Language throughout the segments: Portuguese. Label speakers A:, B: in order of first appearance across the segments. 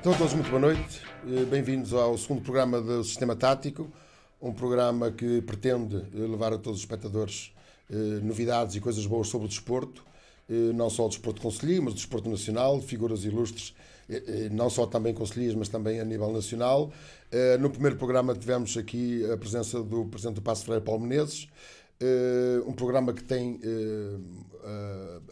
A: Então, a todos, muito boa noite. Bem-vindos ao segundo programa do Sistema Tático, um programa que pretende eh, levar a todos os espectadores eh, novidades e coisas boas sobre o desporto, eh, não só o desporto conselheiro, mas o desporto nacional, de figuras ilustres, não só também conselheiros, mas também a nível nacional. No primeiro programa tivemos aqui a presença do Presidente do Passo Freire, Paulo Menezes, um programa que tem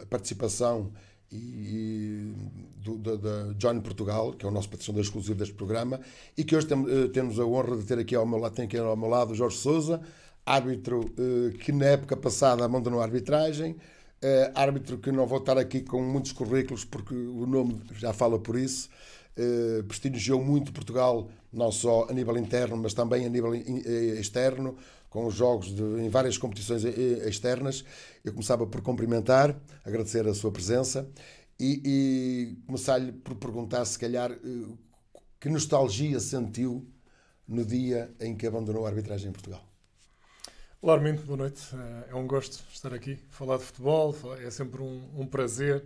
A: a participação e, do, do, do Portugal, que é o nosso patrocinador exclusivo deste programa, e que hoje tem, eh, temos a honra de ter aqui ao meu lado, tem aqui ao meu lado o Jorge Souza, árbitro eh, que na época passada abandonou a arbitragem, eh, árbitro que não vou estar aqui com muitos currículos, porque o nome já fala por isso, prestigiou muito Portugal, não só a nível interno, mas também a nível externo com os jogos de, em várias competições eh, eh, externas. Eu começava por cumprimentar, agradecer a sua presença e, e começar-lhe por perguntar, se calhar, eh, que nostalgia sentiu no dia em que abandonou a arbitragem em Portugal.
B: Olá, Armindo, boa noite. É um gosto estar aqui, falar de futebol, é sempre um, um prazer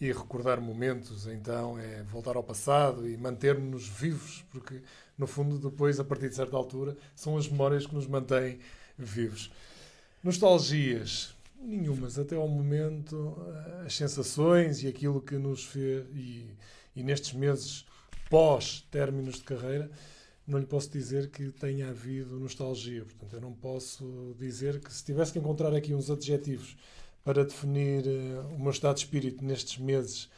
B: e recordar momentos, então, é voltar ao passado e manter-nos vivos, porque no fundo, depois, a partir de certa altura, são as memórias que nos mantêm vivos. Nostalgias. Nenhumas, até ao momento, eh, as sensações e aquilo que nos fez, e, e nestes meses pós-términos de carreira, não lhe posso dizer que tenha havido nostalgia. Portanto, eu não posso dizer que se tivesse que encontrar aqui uns adjetivos para definir uh, o meu estado de espírito nestes meses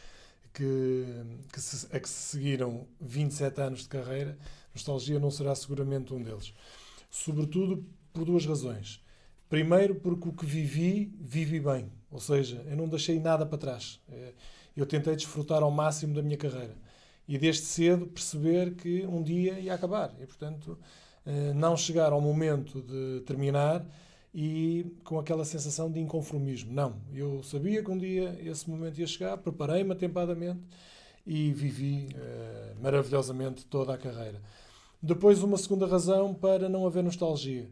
B: que, que se, a que se seguiram 27 anos de carreira, Nostalgia não será seguramente um deles. Sobretudo por duas razões. Primeiro, porque o que vivi, vivi bem. Ou seja, eu não deixei nada para trás. É, eu tentei desfrutar ao máximo da minha carreira. E desde cedo perceber que um dia ia acabar. E, portanto, eh, não chegar ao momento de terminar e com aquela sensação de inconformismo. Não. Eu sabia que um dia esse momento ia chegar, preparei-me atempadamente e vivi eh, maravilhosamente toda a carreira. Depois, uma segunda razão para não haver nostalgia.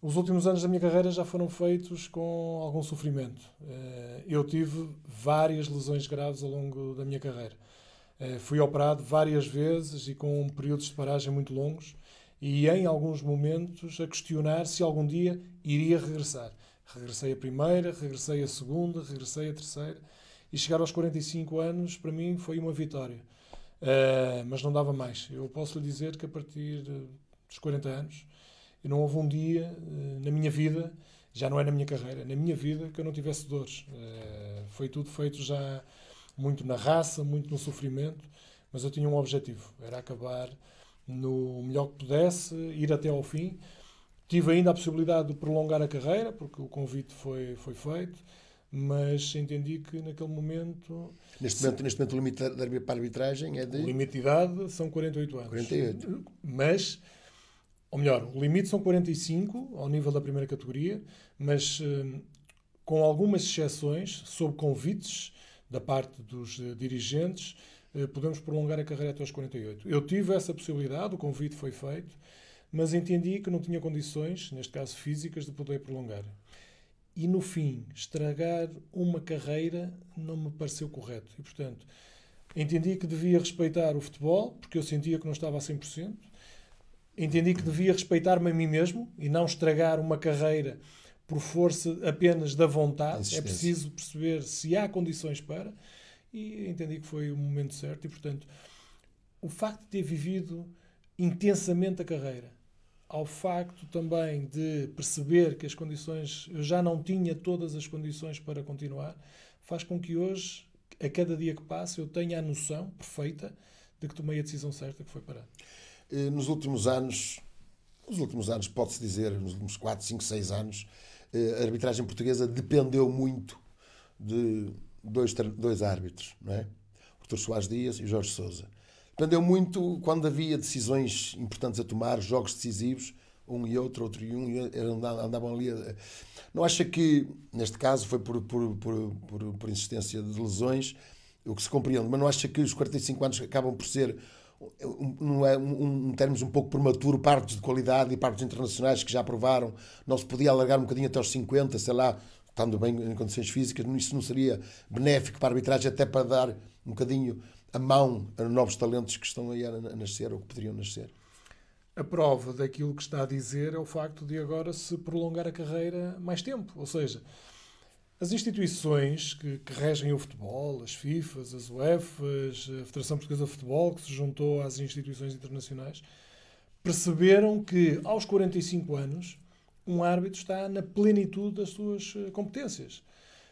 B: Os últimos anos da minha carreira já foram feitos com algum sofrimento. Eh, eu tive várias lesões graves ao longo da minha carreira. Eh, fui operado várias vezes e com períodos de paragem muito longos e em alguns momentos a questionar se algum dia iria regressar. Regressei a primeira, regressei a segunda, regressei a terceira e chegar aos 45 anos para mim foi uma vitória. Uh, mas não dava mais. Eu posso lhe dizer que a partir dos 40 anos, não houve um dia uh, na minha vida, já não é na minha carreira, na minha vida, que eu não tivesse dores. Uh, foi tudo feito já muito na raça, muito no sofrimento, mas eu tinha um objetivo, era acabar no melhor que pudesse, ir até ao fim. Tive ainda a possibilidade de prolongar a carreira, porque o convite foi, foi feito mas entendi que naquele momento. Neste se,
A: momento, neste momento o limite da, para a arbitragem é de. O limite de idade
B: são 48 anos. 48. Mas, ou melhor, o limite são 45 ao nível da primeira categoria, mas hum, com algumas exceções, sob convites da parte dos eh, dirigentes, eh, podemos prolongar a carreira até aos 48. Eu tive essa possibilidade, o convite foi feito, mas entendi que não tinha condições, neste caso físicas, de poder prolongar e no fim estragar uma carreira não me pareceu correto. E portanto, entendi que devia respeitar o futebol, porque eu sentia que não estava a 100%. Entendi que devia respeitar-me a mim mesmo e não estragar uma carreira por força apenas da vontade. É preciso perceber se há condições para. E entendi que foi o momento certo. E portanto, o facto de ter vivido intensamente a carreira, ao facto também de perceber que as condições, eu já não tinha todas as condições para continuar, faz com que hoje, a cada dia que passa, eu tenha a noção perfeita de que tomei a decisão certa que foi parar.
A: Eh, nos últimos anos, nos últimos anos, pode-se dizer, nos últimos 4, 5, 6 anos, eh, a arbitragem portuguesa dependeu muito de dois, dois árbitros, não é? Artur Soares Dias e Jorge Sousa. Portanto, eu muito, quando havia decisões importantes a tomar, jogos decisivos, um e outro, outro e um, andavam ali. A... Não acha que, neste caso, foi por, por, por, por, por insistência de lesões, o que se compreende, mas não acha que os 45 anos acabam por ser não é um, um termos um pouco prematuro, partes de qualidade e partes internacionais que já aprovaram, não se podia alargar um bocadinho até aos 50, sei lá, estando bem em condições físicas, isso não seria benéfico para a arbitragem, até para dar um bocadinho a mão a novos talentos que estão aí a, nascer ou que poderiam nascer.
B: A prova daquilo que está a dizer é o facto de agora se prolongar a carreira mais tempo. Ou seja, as instituições que, que regem o futebol, as FIFAs, as UEFAs, a Federação Portuguesa de Futebol, que se juntou às instituições internacionais, perceberam que aos 45 anos um árbitro está na plenitude das suas eh, competências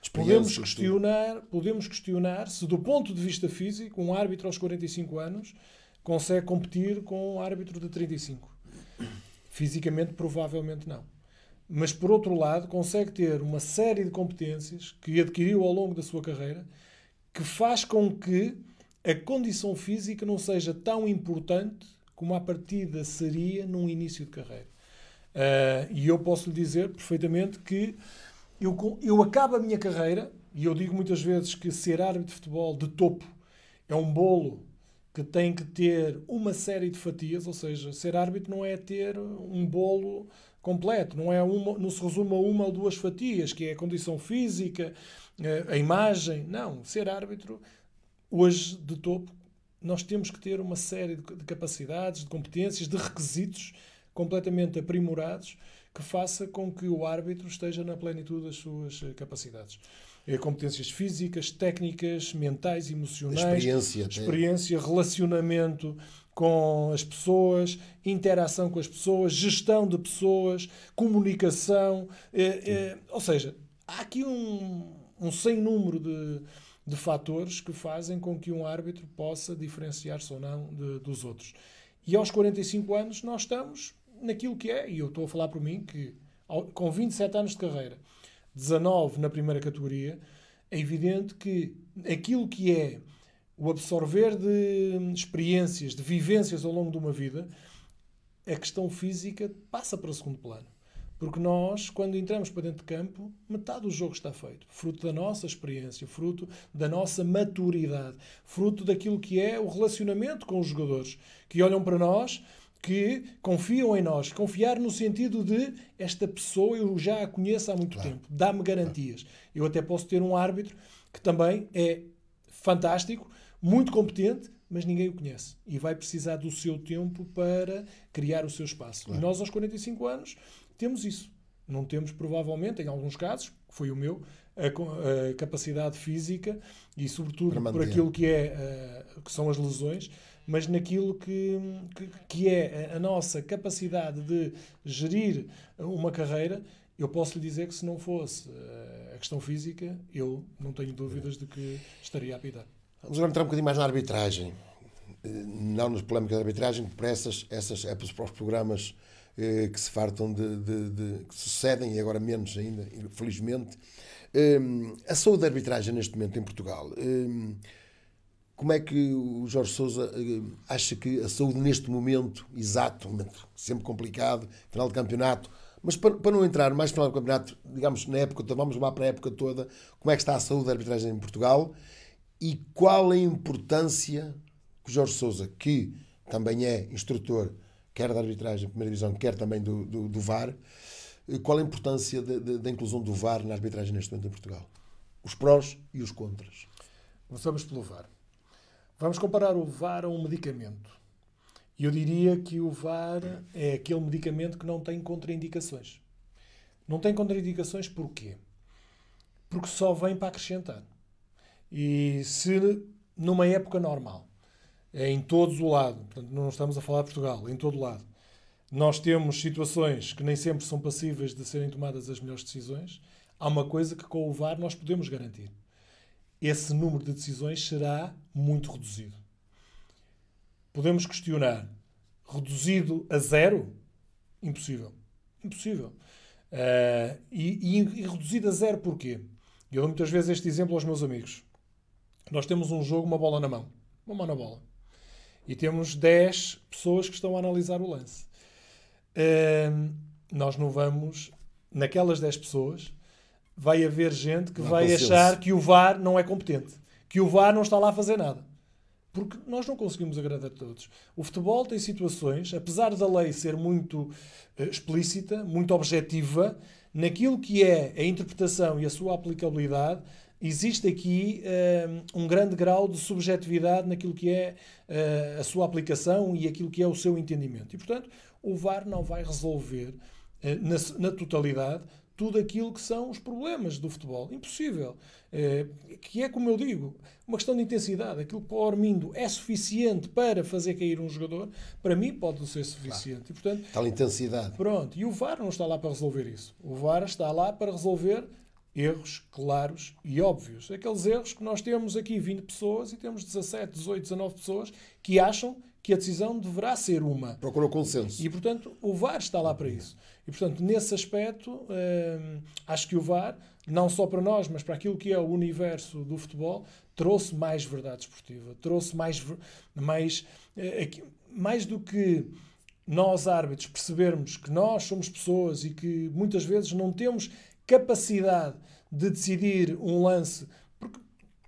B: Tipo, podemos questionar, podemos questionar se, do ponto de vista físico, um árbitro aos 45 anos consegue competir com um árbitro de 35. Fisicamente, provavelmente não. Mas, por outro lado, consegue ter uma série de competências que adquiriu ao longo da sua carreira que faz com que a condição física não seja tão importante como a partida seria num início de carreira. Uh, e eu posso lhe dizer perfeitamente que eu, eu acabo a minha carreira, e eu digo muitas vezes que ser árbitro de futebol de topo é um bolo que tem que ter uma série de fatias, ou seja, ser árbitro não é ter um bolo completo, não, é uma, não se resume a uma ou duas fatias, que é a condição física, eh, a imagem. Não, ser árbitro, hoje de topo, nós temos que ter uma série de capacidades, de competências, de requisitos completamente aprimorados que faça com que o árbitro esteja na plenitude das suas eh, capacidades. É competências físicas, técnicas, mentais, emocionais, experiência, experiência relacionamento com as pessoas, interação com as pessoas, gestão de pessoas, comunicação. Eh, eh, ou seja, há aqui um, um sem número de, de fatores que fazem com que um árbitro possa diferenciar-se ou não de, dos outros. E aos 45 anos nós estamos naquilo que é, e eu estou a falar por mim, que com 27 anos de carreira, 19 na primeira categoria, é evidente que aquilo que é o absorver de hum, experiências, de vivências ao longo de uma vida, a questão física passa para o segundo plano. Porque nós, quando entramos para dentro de campo, metade do jogo está feito. Fruto da nossa experiência, fruto da nossa maturidade, fruto daquilo que é o relacionamento com os jogadores, que olham para nós que confiam em nós. Confiar no sentido de esta pessoa eu já a conheço há muito claro. tempo, dá-me garantias. Claro. Eu até posso ter um árbitro que também é fantástico, muito competente, mas ninguém o conhece e vai precisar do seu tempo para criar o seu espaço. Claro. E nós, aos 45 anos, temos isso. Não temos, provavelmente, em alguns casos, foi o meu, a, a capacidade física e, sobretudo, por aquilo que, é, a, eh, que são as lesões mas naquilo que, que, que é a nossa capacidade de gerir uma carreira, eu posso lhe dizer que se não fosse eh, a questão física, eu não tenho dúvidas de que estaria a apitar. Vamos agora entrar um bocadinho
A: mais na arbitragem. Eh, não nos polémicas da arbitragem, para essas, essas, é para os próprios programas eh, que se fartam de, de, de, que sucedem e agora menos ainda, felizmente. Ehm, a saúde da arbitragem neste momento em Portugal ehm, como é que o Jorge Sousa eh, acha que a saúde neste momento, exato, sempre complicado, final de campeonato, mas para, para não entrar mais final do campeonato, digamos, na época vamos lá para a época toda, como é que está a saúde da arbitragem em Portugal e qual a importância que o Jorge Sousa, que também é instrutor, quer da arbitragem primeira divisão, quer também do, do, do VAR, eh, qual a importância da inclusão do VAR na arbitragem neste momento em Portugal? Os prós e os contras. Começamos
B: pelo VAR. Vamos comparar o VAR a um medicamento. Eu diria que o VAR é aquele medicamento que não tem contraindicações. Não tem contraindicações porquê? Porque só vem para acrescentar. E se numa época normal, é em todos o lado, portanto, não estamos a falar de Portugal, em todo o lado, nós temos situações que nem sempre são passíveis de serem tomadas as melhores decisões, há uma coisa que com o VAR nós podemos garantir esse número de decisões será muito reduzido. Podemos questionar: reduzido a zero? Impossível. Impossível. Uh, e, e, e reduzido a zero porquê? Eu dou muitas vezes este exemplo aos meus amigos. Nós temos um jogo, uma bola na mão. Uma mão na bola. E temos 10 pessoas que estão a analisar o lance. Uh, nós não vamos, naquelas 10 pessoas, vai haver gente que não vai achar que o VAR não é competente, que o VAR não está lá a fazer nada. Porque nós não conseguimos agradar a todos. O futebol tem situações, apesar da lei ser muito eh, explícita, muito objetiva, naquilo que é a interpretação e a sua aplicabilidade, existe aqui um, eh, um grande grau de subjetividade naquilo que é uh, a sua aplicação e aquilo que é o seu entendimento. E, portanto, o VAR não vai resolver uh, na, na totalidade tudo aquilo que são os problemas do futebol. Impossível. É, que é, como eu digo, uma questão de intensidade. Aquilo que para o Armindo é suficiente para fazer cair um jogador, para mim pode não ser suficiente. Claro. E, portanto,
A: Tal intensidade.
B: Pronto. E o VAR não está lá para resolver isso. O VAR está lá para resolver erros claros e óbvios. Aqueles erros que nós temos aqui 20 pessoas e temos 17, 18, 19 pessoas que acham que a decisão deverá ser uma. Procurou consenso. E, portanto, o VAR está lá para isso. E, portanto, nesse aspecto, hum, acho que o VAR, não só para nós, mas para aquilo que é o universo do futebol, trouxe mais verdade esportiva, trouxe mais, mais, eh, mais do que nós, árbitros, percebermos que nós somos pessoas e que muitas vezes não temos capacidade de decidir um lance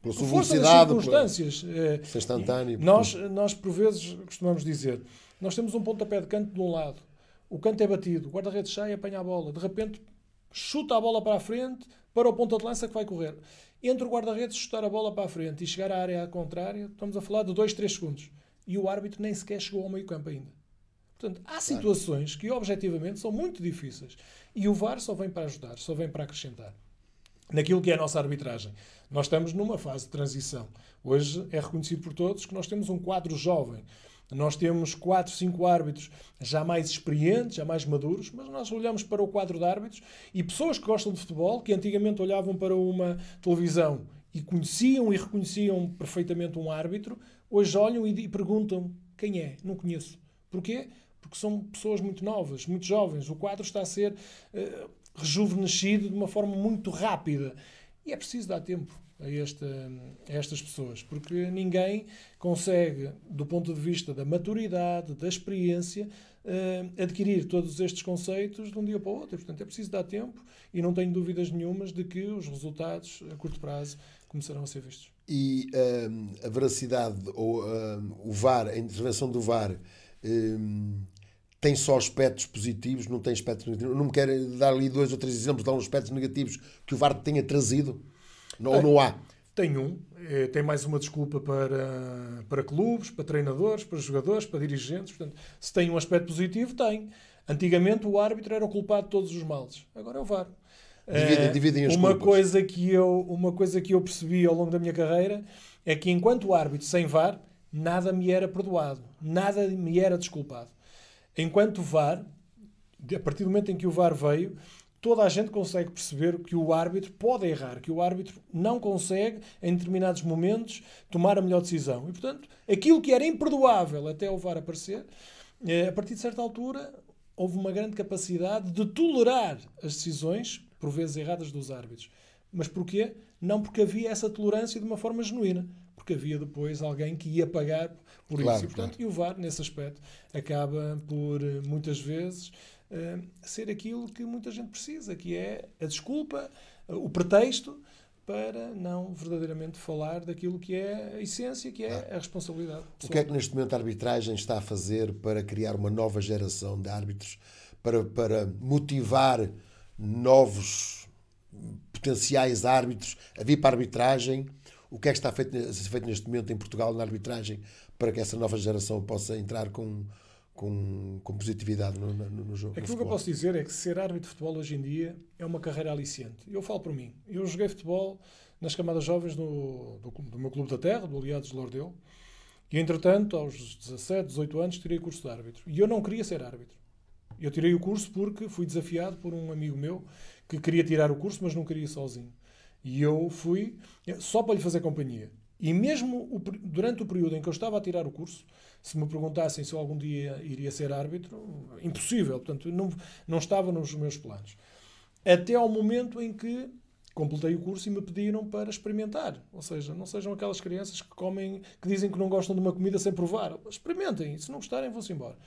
C: por força das
B: circunstâncias. Por... Eh, instantâneo. Porque... Nós, nós, por vezes, costumamos dizer, nós temos um pontapé de canto de um lado, o canto é batido, o guarda-redes sai e apanha a bola, de repente chuta a bola para a frente, para o ponta de lança que vai correr. Entre o guarda-redes chutar a bola para a frente e chegar à área contrária, estamos a falar de 2, 3 segundos. E o árbitro nem sequer chegou ao meio campo ainda. Portanto, há situações que objetivamente são muito difíceis. E o VAR só vem para ajudar, só vem para acrescentar naquilo que é a nossa arbitragem. Nós estamos numa fase de transição. Hoje é reconhecido por todos que nós temos um quadro jovem. Nós temos quatro, cinco árbitros já mais experientes, já mais maduros, mas nós olhamos para o quadro de árbitros e pessoas que gostam de futebol, que antigamente olhavam para uma televisão e conheciam e reconheciam perfeitamente um árbitro, hoje olham e perguntam quem é? Não conheço. Porquê? Porque são pessoas muito novas, muito jovens. O quadro está a ser uh, rejuvenescido de uma forma muito rápida. E é preciso dar tempo a, esta, a estas pessoas, porque ninguém consegue, do ponto de vista da maturidade, da experiência, uh, adquirir todos estes conceitos de um dia para o outro. E, portanto, é preciso dar tempo e não tenho dúvidas nenhumas de que os resultados a curto prazo começarão a ser vistos.
A: E um, eh, a veracidade ou um, eh, o VAR, a intervenção do VAR. Um tem só aspectos positivos, não tem aspectos negativos. Não me quero dar ali dois ou três exemplos de alguns aspectos negativos que o VAR tenha trazido? Não, ou não há?
B: Tem um. É, tem mais uma desculpa para, para clubes, para treinadores, para jogadores, para dirigentes. Portanto, se tem um aspecto positivo, tem. Antigamente o árbitro era o culpado de todos os males. Agora é o VAR. Dividem, é, dividem as uma coisa que eu Uma coisa que eu percebi ao longo da minha carreira é que enquanto árbitro sem VAR, nada me era perdoado, nada me era desculpado. Enquanto o VAR, a partir do momento em que o VAR veio, toda a gente consegue perceber que o árbitro pode errar, que o árbitro não consegue, em determinados momentos, tomar a melhor decisão. E, portanto, aquilo que era imperdoável até o VAR aparecer, eh, a partir de certa altura, houve uma grande capacidade de tolerar as decisões, por vezes erradas, dos árbitros. Mas porquê? Não porque havia essa tolerância de uma forma genuína porque havia depois alguém que ia pagar por claro, isso. E, portanto, claro. e o VAR, nesse aspecto, acaba por, eh, muitas vezes, uh, ser aquilo que muita gente precisa, que é a desculpa, uh, o pretexto para não verdadeiramente falar daquilo que é a essência, que é ah. a responsabilidade. Pessoal. O que é que neste
A: momento a arbitragem está a fazer para criar uma nova geração de árbitros, para, para motivar novos potenciais árbitros a vir para a arbitragem? o que é que está feito, a ser feito neste momento em Portugal na arbitragem para que essa nova geração possa entrar com, com, com positividade no, no, no jogo? Aquilo no que eu posso
B: dizer é que ser árbitro de futebol hoje em dia é uma carreira aliciente. Eu falo por mim. Eu joguei futebol nas camadas jovens do, do, do meu clube da terra, do Aliados de Lordeu, e entretanto, aos 17, 18 anos, tirei o curso de árbitro. E eu não queria ser árbitro. Eu tirei o curso porque fui desafiado por um amigo meu que queria tirar o curso, mas não queria sozinho. E eu fui eh, só para lhe fazer companhia. E mesmo o, durante o período em que eu estava a tirar o curso, se me perguntassem se eu algum dia iria ser árbitro, impossível. Portanto, não, não estava nos meus planos. Até ao momento em que completei o curso e me pediram para experimentar. Ou seja, não sejam aquelas crianças que comem, que dizem que não gostam de uma comida sem provar. Experimentem, se não gostarem, vão-se embora.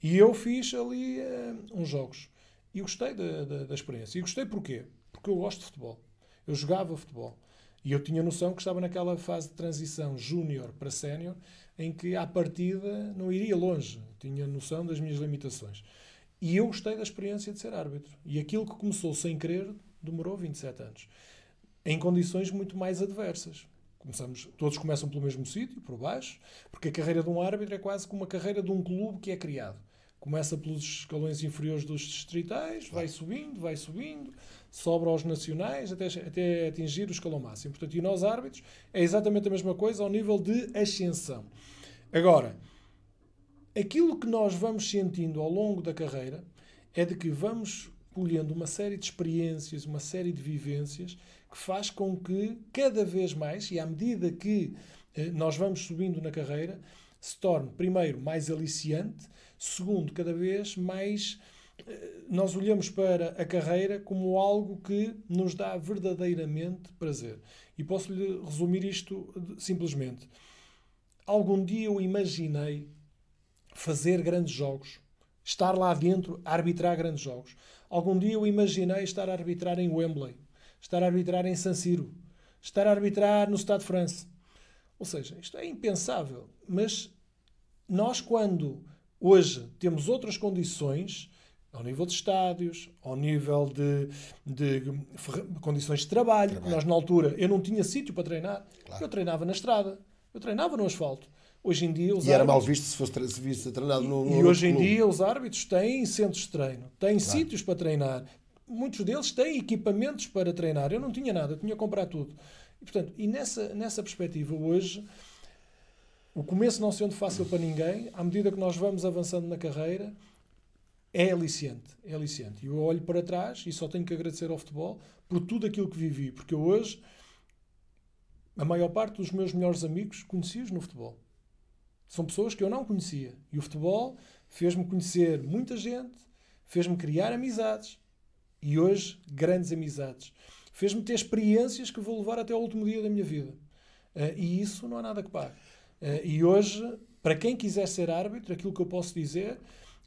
B: E eu fiz ali uh, uns jogos. E gostei da, da, da experiência. E gostei porquê? Porque eu gosto de futebol. Eu jogava futebol. E eu tinha noção que estava naquela fase de transição júnior para sénior, em que à partida não iria longe. Tinha noção das minhas limitações. E eu gostei da experiência de ser árbitro. E aquilo que começou sem querer demorou 27 anos. Em condições muito mais adversas. Começamos, todos começam pelo mesmo sítio, por baixo, porque a carreira de um árbitro é quase como a carreira de um clube que é criado. Começa pelos escalões inferiores dos distritais, vai subindo, vai subindo, sobra aos nacionais até, até atingir o escalão máximo. Portanto, e nós árbitros é exatamente a mesma coisa ao nível de ascensão. Agora, aquilo que nós vamos sentindo ao longo da carreira é de que vamos colhendo uma série de experiências, uma série de vivências que faz com que cada vez mais, e à medida que eh, nós vamos subindo na carreira, se torne, primeiro, mais aliciante, segundo, cada vez mais nós olhamos para a carreira como algo que nos dá verdadeiramente prazer. E posso-lhe resumir isto simplesmente. Algum dia eu imaginei fazer grandes jogos, estar lá dentro a arbitrar grandes jogos. Algum dia eu imaginei estar a arbitrar em Wembley, estar a arbitrar em San Siro, estar a arbitrar no Estado de França. Ou seja, isto é impensável. Mas nós, quando hoje temos outras condições, ao nível de estádios, ao nível de, de condições de trabalho. trabalho. Nós, na altura, eu não tinha sítio para treinar. Claro. Eu treinava na estrada, eu treinava no asfalto. Hoje em dia, os e árbitros, era mal
A: visto se fosse se treinado no, no E hoje clube. em dia, os
B: árbitros têm centros de treino, têm claro. sítios para treinar. Muitos deles têm equipamentos para treinar. Eu não tinha nada, eu tinha que comprar tudo. E, portanto, e nessa, nessa perspectiva, hoje, o começo não sendo fácil para ninguém, à medida que nós vamos avançando na carreira, é aliciante, é aliciante. E eu olho para trás e só tenho que agradecer ao futebol por tudo aquilo que vivi, porque eu hoje a maior parte dos meus melhores amigos conheci-os no futebol. São pessoas que eu não conhecia. E o futebol fez-me conhecer muita gente, fez-me criar amizades e hoje grandes amizades. Fez-me ter experiências que vou levar até o último dia da minha vida. Uh, e isso não há nada que pague. Uh, e hoje, para quem quiser ser árbitro, aquilo que eu posso dizer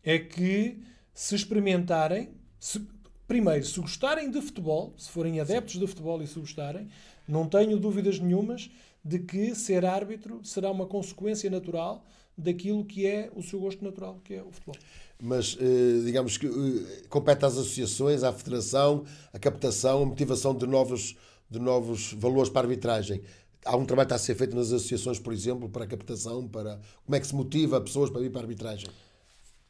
B: é que se experimentarem, se, primeiro, se gostarem de futebol, se forem adeptos Sim. de futebol e se gostarem, não tenho dúvidas nenhumas de que ser árbitro será uma consequência natural daquilo que é o seu gosto natural, que é o futebol.
A: Mas, eh, digamos que eh, compete às associações, à federação, a captação, a motivação de novos, de novos valores para a arbitragem. Há um trabalho que está a ser feito nas associações, por exemplo, para a captação, para como é que se motiva pessoas para vir para a arbitragem?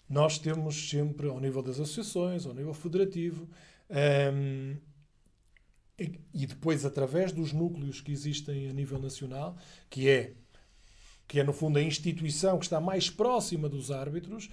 B: nós temos sempre, ao nível das associações, ao nível federativo, um, ehm, e depois através dos núcleos que existem a nível nacional, que é que é no fundo a instituição que está mais próxima dos árbitros,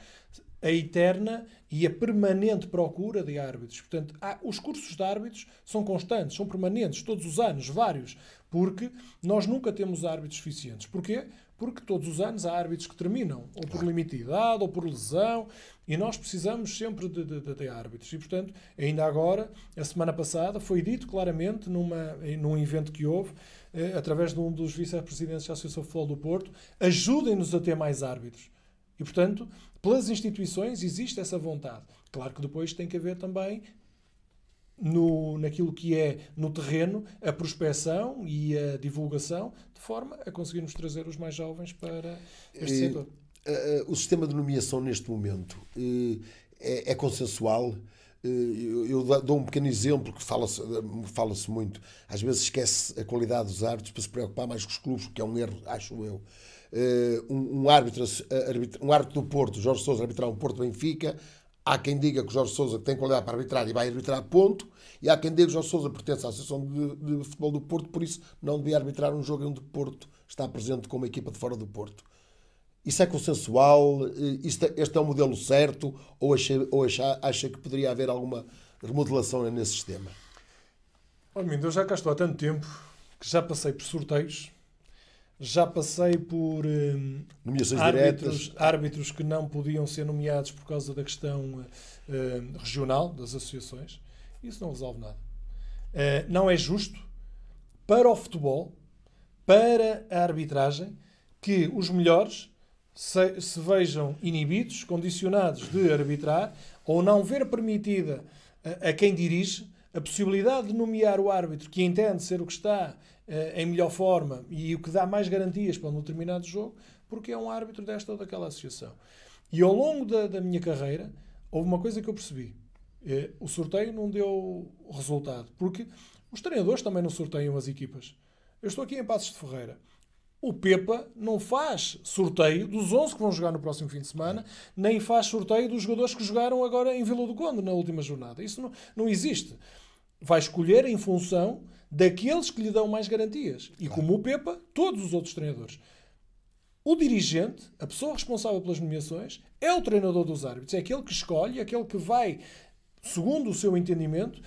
B: a eterna e a permanente procura de árbitros. Portanto, há, os cursos de árbitros são constantes, são permanentes, todos os anos, vários, porque nós nunca temos árbitros suficientes. Porquê? porque todos os anos há árbitros que terminam, ou por limite de idade, ou por lesão, e nós precisamos sempre de, de, de árbitros. E, portanto, ainda agora, a semana passada, foi dito claramente numa, num evento que houve, eh, através de um dos vice-presidentes da Associação de Futebol do Porto, ajudem-nos a ter mais árbitros. E, portanto, pelas instituições existe essa vontade. Claro que depois tem que haver também no, naquilo que é no terreno a prospeção e a divulgação, de forma a conseguirmos trazer os mais jovens para este é, setor.
A: Eh, eh, o sistema de nomeação neste momento é, é consensual? Eu dou um pequeno exemplo que fala-se fala muito. Às vezes esquece a qualidade dos árbitros para se preocupar mais com os clubes, que é um erro, acho eu. Um, um, árbitro, um árbitro do Porto, Jorge Sousa, arbitrar um Porto-Benfica, Há quem diga que o Jorge Sousa tem qualidade para arbitrar e vai arbitrar ponto, e há quem diga que o Jorge Sousa pertence à Associação de, de, Futebol do Porto, por isso não devia arbitrar um jogo onde o Porto está presente com uma equipa de fora do Porto. Isso é consensual? Eh, isto, é, este é o modelo certo? Ou, acha, ou acha, acha que poderia haver alguma remodelação nesse sistema?
B: Olha, eu já cá estou há tanto tempo que já passei por sorteios já passei por hum, árbitros, árbitros, que não podiam ser nomeados por causa da questão hum, regional das associações. Isso não resolve nada. Uh, não é justo para o futebol, para a arbitragem, que os melhores se, se vejam inibidos, condicionados de arbitrar ou não ver permitida a, eh, a quem dirige a possibilidade de nomear o árbitro que entende ser o que está eh, em melhor forma e o que dá mais garantias para um determinado jogo, porque é um árbitro desta ou daquela associação. E ao longo da, da minha carreira, houve uma coisa que eu percebi. Eh, o sorteio não deu resultado, porque os treinadores também não sorteiam as equipas. Eu estou aqui em Passos de Ferreira. O Pepa não faz sorteio dos 11 que vão jogar no próximo fim de semana, nem faz sorteio dos jogadores que jogaram agora em Vila do Conde na última jornada. Isso não, não existe. Vai escolher em função daqueles que lhe dão mais garantias. E como o Pepa, todos os outros treinadores. O dirigente, a pessoa responsável pelas nomeações, é o treinador dos árbitros. É aquele que escolhe, é aquele que vai, segundo o seu entendimento,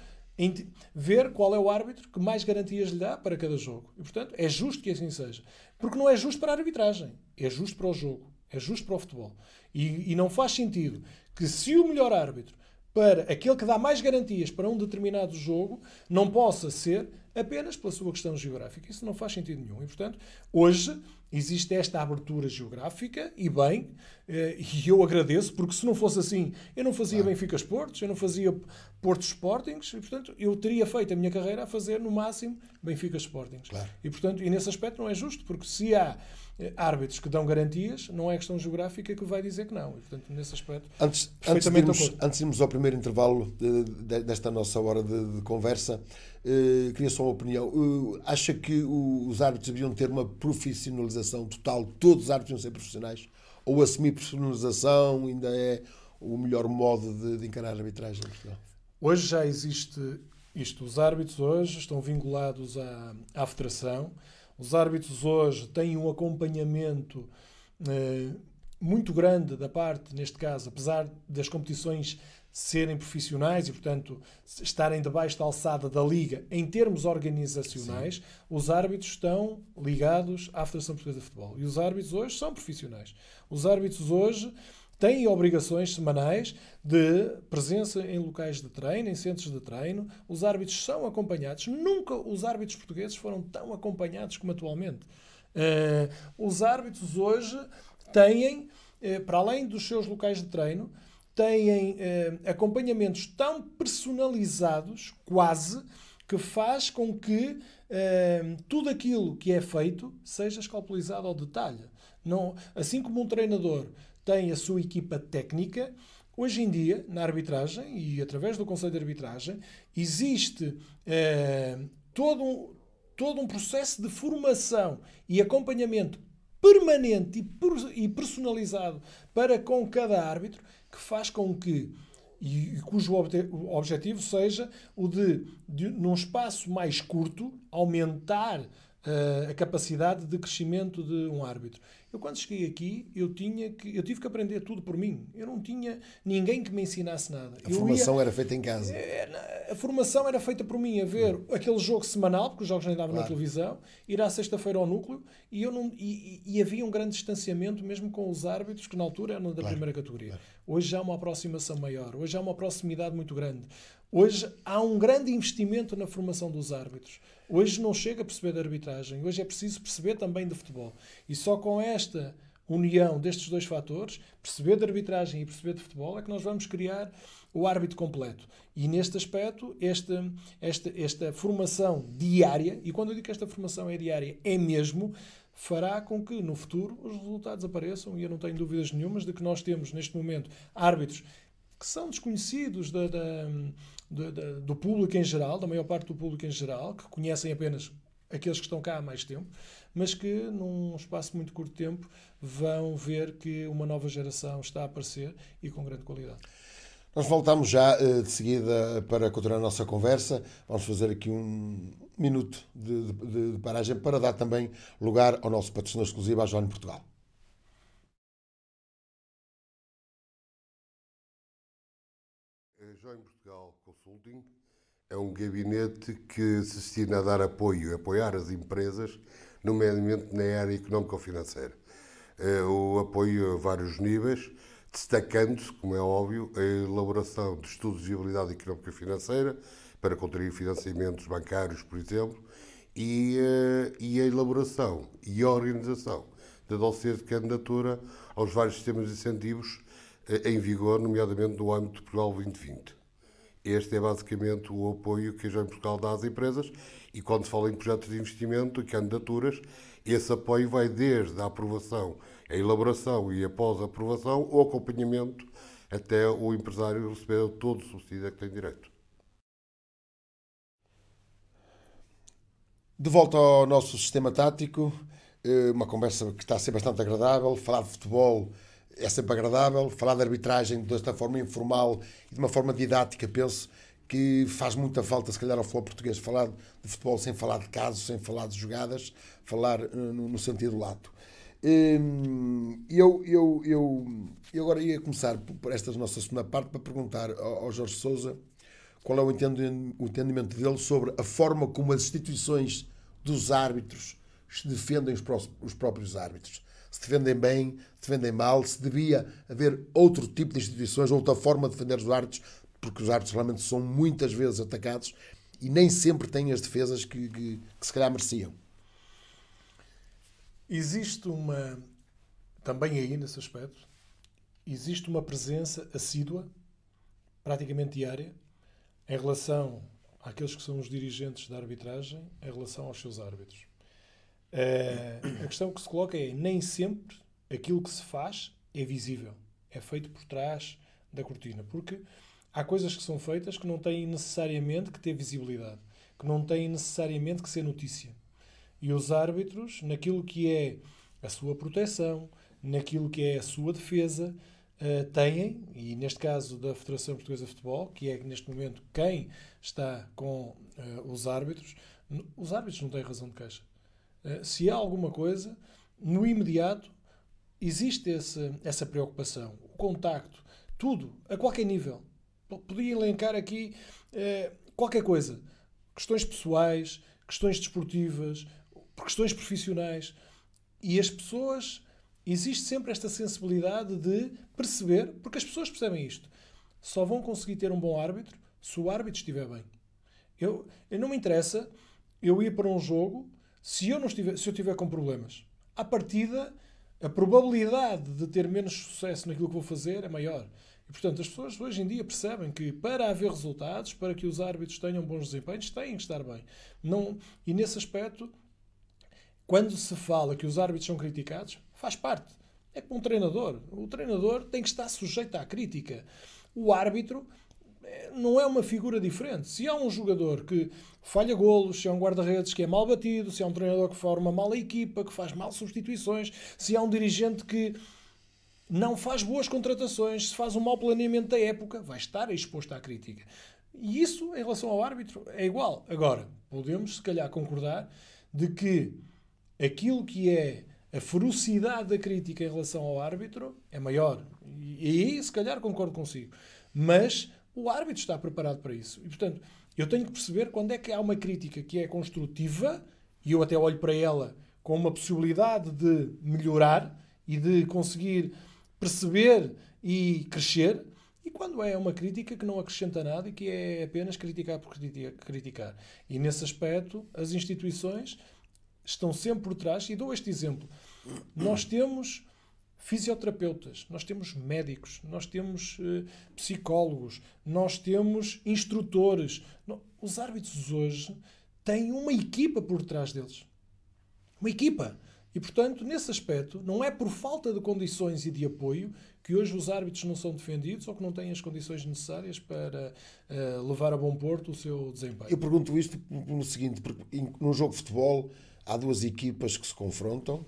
B: ver qual é o árbitro que mais garantias lhe dá para cada jogo. E, portanto, é justo que assim seja. Porque não é justo para a arbitragem, é justo para o jogo, é justo para o futebol. E, e não faz sentido que, se o melhor árbitro para aquele que dá mais garantias para um determinado jogo, não possa ser apenas pela sua questão geográfica. Isso não faz sentido nenhum. E, portanto, hoje existe esta abertura geográfica e bem, eh, e eu agradeço, porque se não fosse assim, eu não fazia Benfica Sportes eu não fazia Porto Sportings, e, portanto, eu teria feito a minha carreira a fazer, no máximo, Benfica Sportings. Claro. E, portanto, e nesse aspecto não é justo, porque se há árbitros que dão garantias, não é questão geográfica que vai dizer que não. E, portanto, nesse aspecto, antes, antes, de irmos,
A: antes de irmos ao primeiro intervalo de, de, desta nossa hora de, de conversa, eh, queria só uma opinião. Uh, acha que os árbitros deviam ter uma profissionalização total? Todos os árbitros deviam ser profissionais? Ou a semi-profissionalização ainda é o melhor modo de, encarar a arbitragem em Portugal?
B: Hoje já existe isto. Os árbitros hoje estão vinculados à, à federação os árbitros hoje têm um acompanhamento eh, muito grande da parte, neste caso, apesar das competições serem profissionais e, portanto, estarem debaixo da alçada da Liga, em termos organizacionais, Sim. os árbitros estão ligados à Federação Portuguesa de Futebol. E os árbitros hoje são profissionais. Os árbitros hoje têm obrigações semanais de presença em locais de treino, em centros de treino. Os árbitros são acompanhados. Nunca os árbitros portugueses foram tão acompanhados como atualmente. Uh, os árbitros hoje têm, uh, para além dos seus locais de treino, têm uh, acompanhamentos tão personalizados, quase, que faz com que tudo aquilo que é feito seja escalpelizado ao detalhe. Não, assim como um treinador tem a sua equipa técnica. Hoje em dia, na arbitragem e através do Conselho de Arbitragem, existe eh, todo, um, todo um processo de formação e acompanhamento permanente e, personalizado para com cada árbitro, que faz com que e cujo objetivo seja o de, de num espaço mais curto, aumentar uh, a capacidade de crescimento de um árbitro. Eu quando cheguei aqui, eu tinha que eu tive que aprender tudo por mim. Eu não tinha ninguém que me ensinasse nada. A eu formação ia, era
A: feita em casa. É,
B: é, a, a formação era feita por mim a ver hum. aquele jogo semanal, porque os jogos nem davam claro. na televisão, ir à sexta-feira ao núcleo e eu não e, e, havia um grande distanciamento mesmo com os árbitros que na altura eram da claro. primeira categoria. Claro. Hoje há uma aproximação maior, hoje há uma proximidade muito grande. Hoje há um grande investimento na formação dos árbitros. Hoje não chega a perceber de arbitragem, hoje é preciso perceber também de futebol. E só com esta união destes dois fatores, perceber de arbitragem e perceber de futebol, é que nós vamos criar o árbitro completo. E neste aspecto, esta, esta, esta formação diária, e quando eu digo que esta formação é diária, é mesmo, fará com que no futuro os resultados apareçam. E eu não tenho dúvidas nenhumas de que nós temos neste momento árbitros que são desconhecidos da, da, de, de, do público em geral, da maior parte do público em geral, que conhecem apenas aqueles que estão cá há mais tempo, mas que num espaço muito curto de tempo vão ver que uma nova geração está a aparecer e com grande qualidade.
A: Nós voltamos já eh, de seguida para continuar a nossa conversa. Vamos fazer aqui um minuto de, de, de paragem para dar também lugar ao nosso patrocinador exclusivo,
C: à Joane Portugal. É um gabinete que se destina a dar apoio, apoiar as empresas, nomeadamente na área económico-financeira. É, o apoio a vários níveis, destacando-se, como é óbvio, a elaboração de estudos de viabilidade económica e financeira, para contrair financiamentos bancários, por exemplo, e, é, e a elaboração e a organização da dossiê de candidatura aos vários sistemas de incentivos é, em vigor, nomeadamente no âmbito do Portugal 2020. Este é basicamente o apoio que a Jovem Portugal dá às empresas e quando se fala em projetos de investimento e candidaturas, esse apoio vai desde a aprovação, a elaboração e após a aprovação, o acompanhamento até o empresário receber todo o subsídio a é que tem direito. De volta ao nosso sistema tático, eh, uma conversa
A: que está a ser bastante agradável, falar de futebol é sempre agradável. Falar de arbitragem desta forma informal e de uma forma didática, penso que faz muita falta, se calhar, ao futebol português, falar de futebol sem falar de casos, sem falar de jogadas, falar eh, no, sentido lato. Hum, eu, eu, eu, eu agora ia começar por esta nossa segunda parte para perguntar ao, ao Jorge Souza qual é o entendimento dele sobre a forma como as instituições dos árbitros defendem os, próprios árbitros se defendem bem, se defendem mal, se devia haver outro tipo de instituições, outra forma de defender os árbitros, porque os árbitros realmente são muitas vezes atacados e nem sempre têm as defesas que, que, que se calhar mereciam.
B: Existe uma, também aí nesse aspecto, existe uma presença assídua, praticamente diária, em relação àqueles que são os dirigentes da arbitragem, em relação aos seus árbitros. Eh, a questão que se coloca é: nem sempre aquilo que se faz é visível, é feito por trás da cortina, porque há coisas que são feitas que não têm necessariamente que ter visibilidade, que não têm necessariamente que ser notícia. E os árbitros, naquilo que é a sua proteção, naquilo que é a sua defesa, eh, têm, e neste caso da Federação Portuguesa de Futebol, que é neste momento quem está com eh, os árbitros, os árbitros não têm razão de queixa. Eh, se há alguma coisa, no imediato existe esse, essa preocupação, o contacto, tudo, a qualquer nível. Podia elencar aqui eh, qualquer coisa. Questões pessoais, questões desportivas, questões profissionais. E as pessoas, existe sempre esta sensibilidade de perceber, porque as pessoas percebem isto. Só vão conseguir ter um bom árbitro se o árbitro estiver bem. Eu, eu não me interessa eu ir para um jogo se eu, não estiver, se eu tiver com problemas, à partida, a probabilidade de ter menos sucesso naquilo que vou fazer é maior. E, portanto, as pessoas hoje em dia percebem que para haver resultados, para que os árbitros tenham bons desempenhos, têm que estar bem. Não, e nesse aspecto, quando se fala que os árbitros são criticados, faz parte. É como um treinador. O treinador tem que estar sujeito à crítica. O árbitro não é uma figura diferente. Se há um jogador que falha golos, se há é um guarda-redes que é mal batido, se há é um treinador que forma mal a equipa, que faz mal substituições, se há um dirigente que não faz boas contratações, se faz um mau planeamento da época, vai estar exposto à crítica. E isso, em relação ao árbitro, é igual. Agora, podemos, se calhar, concordar de que aquilo que é a ferocidade da crítica em relação ao árbitro é maior. E aí, se calhar, concordo consigo. Mas o árbitro está preparado para isso. E, portanto, eu tenho que perceber quando é que há uma crítica que é construtiva, e eu até olho para ela com uma possibilidade de melhorar e de conseguir perceber e crescer, e quando é uma crítica que não acrescenta nada e que é apenas criticar por criticar. E nesse aspecto, as instituições estão sempre por trás, e dou este exemplo. Nós temos fisioterapeutas, nós temos médicos, nós temos uh, psicólogos, nós temos instrutores. Não, os árbitros hoje têm uma equipa por trás deles. Uma equipa. E, portanto, nesse aspecto, não é por falta de condições e de apoio que hoje os árbitros não são defendidos ou que não têm as condições necessárias para uh, levar a bom porto o seu desempenho. Eu pergunto
A: isto no seguinte, porque num jogo de futebol há duas equipas que se confrontam,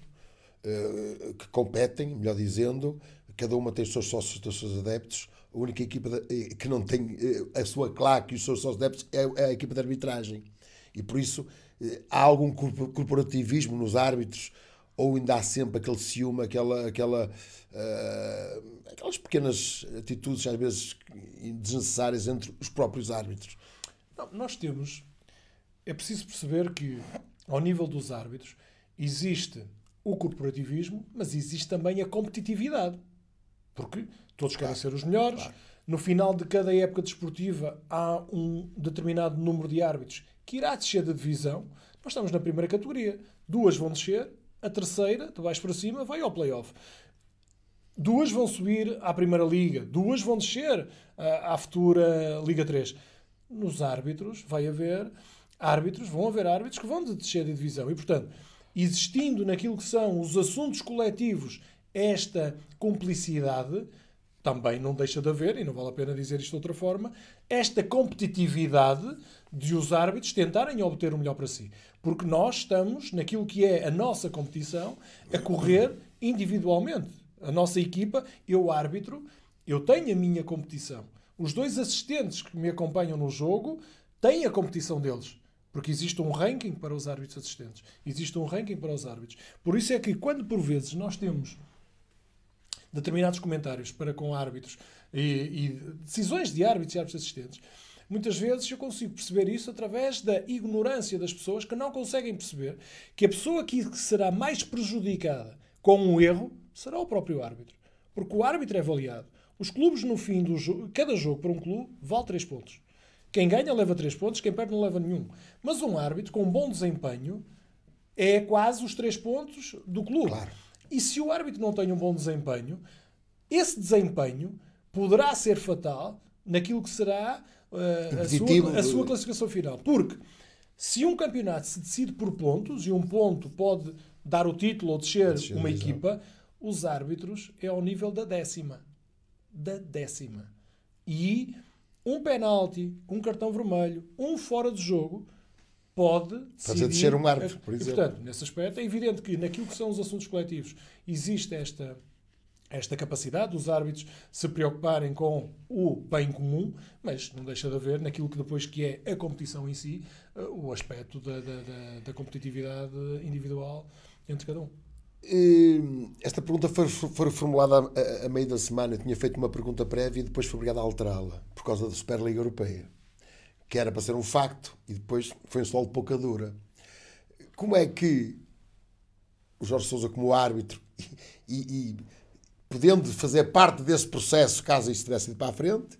A: eh, que competem, melhor dizendo, cada uma tem os seus sócios e os seus adeptos. A única equipa de, eh, que não tem eh, a sua claque e os seus sócios adeptos é, é a equipa de arbitragem. E por isso há algum corporativismo nos árbitros, ou ainda há sempre aquele ciúme, aquela, aquela, uh, aquelas pequenas atitudes, às vezes desnecessárias, entre os próprios árbitros?
B: Não, nós temos. É preciso perceber que, ao nível dos árbitros, existe o corporativismo, mas existe também a competitividade. Porque todos querem ser os melhores. No final de cada época desportiva há um determinado número de árbitros que irá descer da divisão. Nós estamos na primeira categoria. Duas vão descer, a terceira, de baixo para cima, vai ao playoff. Duas vão subir à primeira liga, duas vão descer à, ah, à futura Liga 3. Nos árbitros vai haver árbitros, vão haver árbitros que vão descer de divisão. E portanto, existindo naquilo que são os assuntos coletivos esta complicidade, também não deixa de haver, e não vale a pena dizer isto de outra forma, esta competitividade de os árbitros tentarem obter o melhor para si. Porque nós estamos, naquilo que é a nossa competição, a correr individualmente. A nossa equipa, eu árbitro, eu tenho a minha competição. Os dois assistentes que me acompanham no jogo têm a competição deles. Porque existe um ranking para os árbitros assistentes. Existe um ranking para os árbitros. Por isso é que, quando por vezes nós temos determinados comentários para com árbitros e, e decisões de árbitros e árbitros assistentes, muitas vezes eu consigo perceber isso através da ignorância das pessoas que não conseguem perceber que a pessoa que será mais prejudicada com um erro será o próprio árbitro. Porque o árbitro é avaliado. Os clubes, no fim do jogo, cada jogo para um clube vale 3 pontos. Quem ganha leva 3 pontos, quem perde não leva nenhum. Mas um árbitro com um bom desempenho é quase os 3 pontos do clube. Claro. E se o árbitro não tem um bom desempenho, esse desempenho poderá ser fatal naquilo que será uh, a, sua, a, sua, classificação final. Porque se um campeonato se decide por pontos, e um ponto pode dar o título ou descer, descer uma equipa, os árbitros é ao nível da décima. Da décima. E um penalti, um cartão vermelho, um fora de jogo, pode fazer descer um árbitro, por exemplo. E, portanto, nesse aspecto, é evidente que naquilo que são os assuntos coletivos existe esta esta capacidade dos árbitros se preocuparem com o bem comum, mas não deixa de haver naquilo que depois que é a competição em si, eh, o aspecto da, da, da competitividade individual entre cada um. Ehm,
A: esta pergunta foi, foi formulada a, a, meio da semana. Eu tinha feito uma pergunta prévia e depois fui obrigado a alterá-la por causa da Superliga Europeia, que era para ser um facto e depois foi um sol de pouca dura. Como é que o Jorge Souza, como árbitro, e, e, podendo fazer parte desse processo, caso isto tivesse ido para a frente,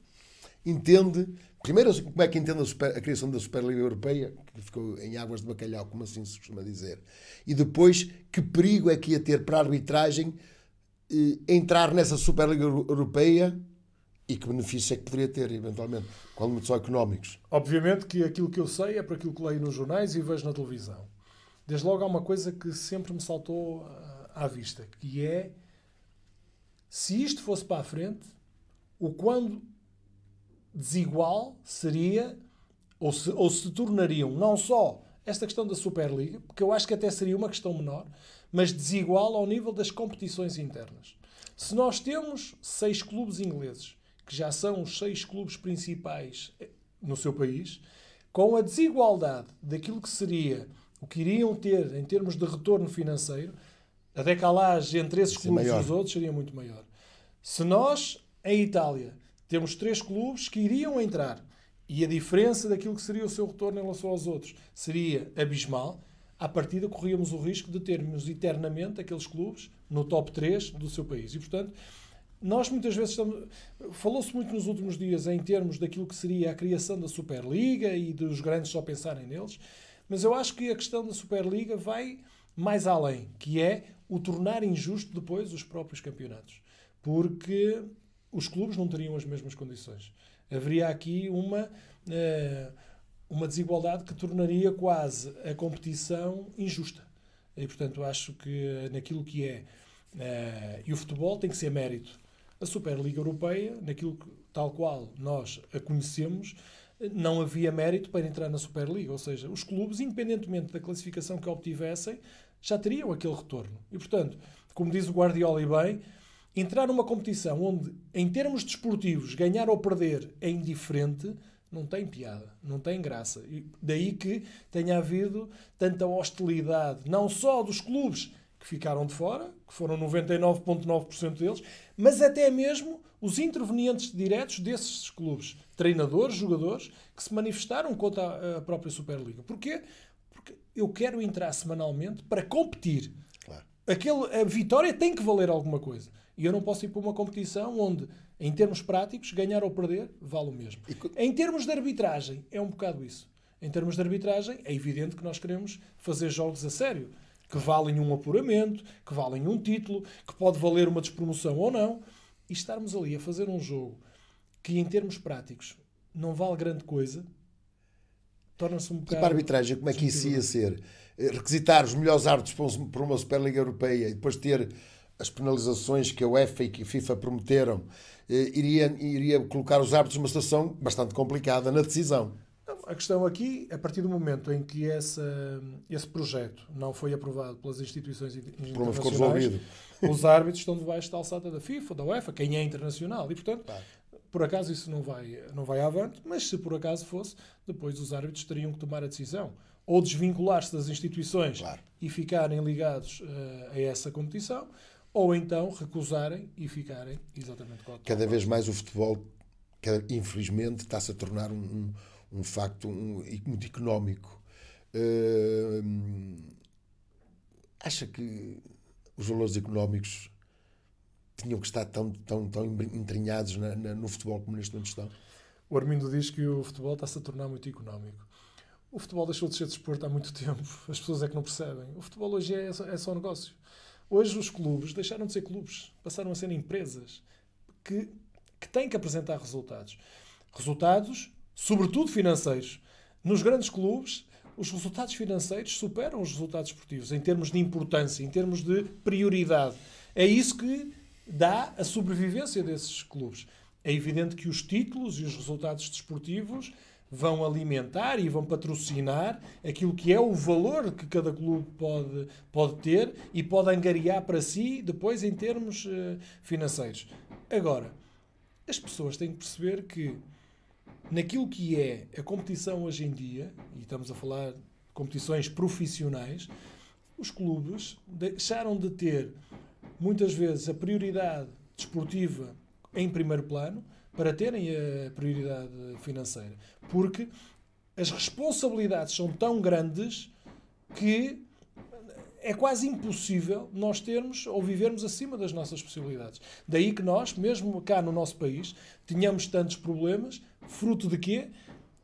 A: entende Primeiro, como é que entende a, super, a, criação da Superliga Europeia, que ficou em águas de bacalhau, como assim se costuma dizer? E depois, que perigo é que ia ter para a arbitragem eh, entrar nessa Superliga Europeia e que benefício é que poderia ter, eventualmente, quando só económicos?
B: Obviamente que aquilo que eu sei é para aquilo que leio nos jornais e vejo na televisão. Desde logo, há uma coisa que sempre me saltou eh, à vista, que é se isto fosse para a frente, o quando desigual seria, ou se, ou se tornariam, não só esta questão da Superliga, porque eu acho que até seria uma questão menor, mas desigual ao nível das competições internas. Se nós temos seis clubes ingleses, que já são os seis clubes principais eh, no seu país, com a desigualdade daquilo que seria o que iriam ter em termos de retorno financeiro, a decalagem entre esses clubes e os outros seria muito maior. Se nós, em Itália, temos três clubes que iriam entrar e a diferença daquilo que seria o seu retorno em relação aos outros seria abismal. À partida, corríamos o risco de termos eternamente aqueles clubes no top 3 do seu país. E, portanto, nós muitas vezes estamos. Falou-se muito nos últimos dias em termos daquilo que seria a criação da Superliga e dos grandes só pensarem neles, mas eu acho que a questão da Superliga vai mais além, que é o tornar injusto depois os próprios campeonatos. Porque os clubes não teriam as mesmas condições. Haveria aqui uma, eh, uma desigualdade que tornaria quase a competição injusta. E, portanto, acho que naquilo que é. Eh, e o futebol tem que ser mérito. A Superliga Europeia, naquilo que, tal qual nós a conhecemos, não havia mérito para entrar na Superliga. Ou seja, os clubes, independentemente da classificação que obtivessem, já teriam aquele retorno. E, portanto, como diz o Guardiola e bem entrar numa competição onde, em termos desportivos, ganhar ou perder é indiferente, não tem piada, não tem graça. E daí que tenha havido tanta hostilidade, não só dos clubes que ficaram de fora, que foram 99,9% deles, mas até mesmo os intervenientes diretos desses clubes, treinadores, jogadores, que se manifestaram contra a própria Superliga. Porquê? Porque eu quero entrar semanalmente para competir. Claro. Aquele, a vitória tem que valer alguma coisa. E eu não posso ir para uma competição onde, em termos práticos, ganhar ou perder vale o mesmo. Em termos de arbitragem, é um bocado isso. Em termos de arbitragem, é evidente que nós queremos fazer jogos a sério, que valem um apuramento, que valem um título, que pode valer uma despromoção ou não. E estarmos ali a fazer um jogo que, em termos práticos, não vale grande coisa, torna-se um tipo bocado. E para a arbitragem,
A: como é que isso ia ser? Eh, requisitar os melhores árbitros para uma Superliga Europeia e depois ter as penalizações que a UEFA e que a FIFA prometeram eh, iria, iria colocar os árbitros numa situação bastante complicada na decisão.
B: Então, a questão aqui, a partir do momento em que esse, esse projeto não foi aprovado pelas instituições internacionais, ficou resolvido. os árbitros estão debaixo da alçada da FIFA, da UEFA, quem é internacional. E, portanto, por acaso isso não vai, não vai avante, mas se por acaso fosse, depois os árbitros teriam que tomar a decisão ou desvincular-se das instituições claro. e ficarem ligados uh, a essa competição, ou então recusarem e ficarem exatamente com a Cada
A: vez mais o futebol, infelizmente, está-se a tornar um, um, um facto um, muito económico. Uh, acha que os valores económicos tinham que estar tão, tão, tão entranhados na, na, no futebol como neste momento
B: estão? O Armindo diz que o futebol está-se a tornar muito económico. O futebol deixou de ser desporto há muito tempo. As pessoas é que não percebem. O futebol hoje é, é só negócio. Hoje os clubes deixaram de ser clubes, passaram a ser empresas que, que têm que apresentar resultados. Resultados, sobretudo financeiros. Nos grandes clubes, os resultados financeiros superam os resultados esportivos em termos de importância, em termos de prioridade. É isso que dá a sobrevivência desses clubes. É evidente que os títulos e os resultados desportivos vão alimentar e vão patrocinar aquilo que é o valor que cada clube pode, pode ter e pode angariar para si depois em termos uh, financeiros. Agora, as pessoas têm que perceber que naquilo que é a competição hoje em dia, e estamos a falar de competições profissionais, os clubes deixaram de ter muitas vezes a prioridade desportiva em primeiro plano para terem a prioridade financeira. Porque as responsabilidades são tão grandes que é quase impossível nós termos ou vivermos acima das nossas possibilidades. Daí que nós, mesmo cá no nosso país, tínhamos tantos problemas, fruto de quê?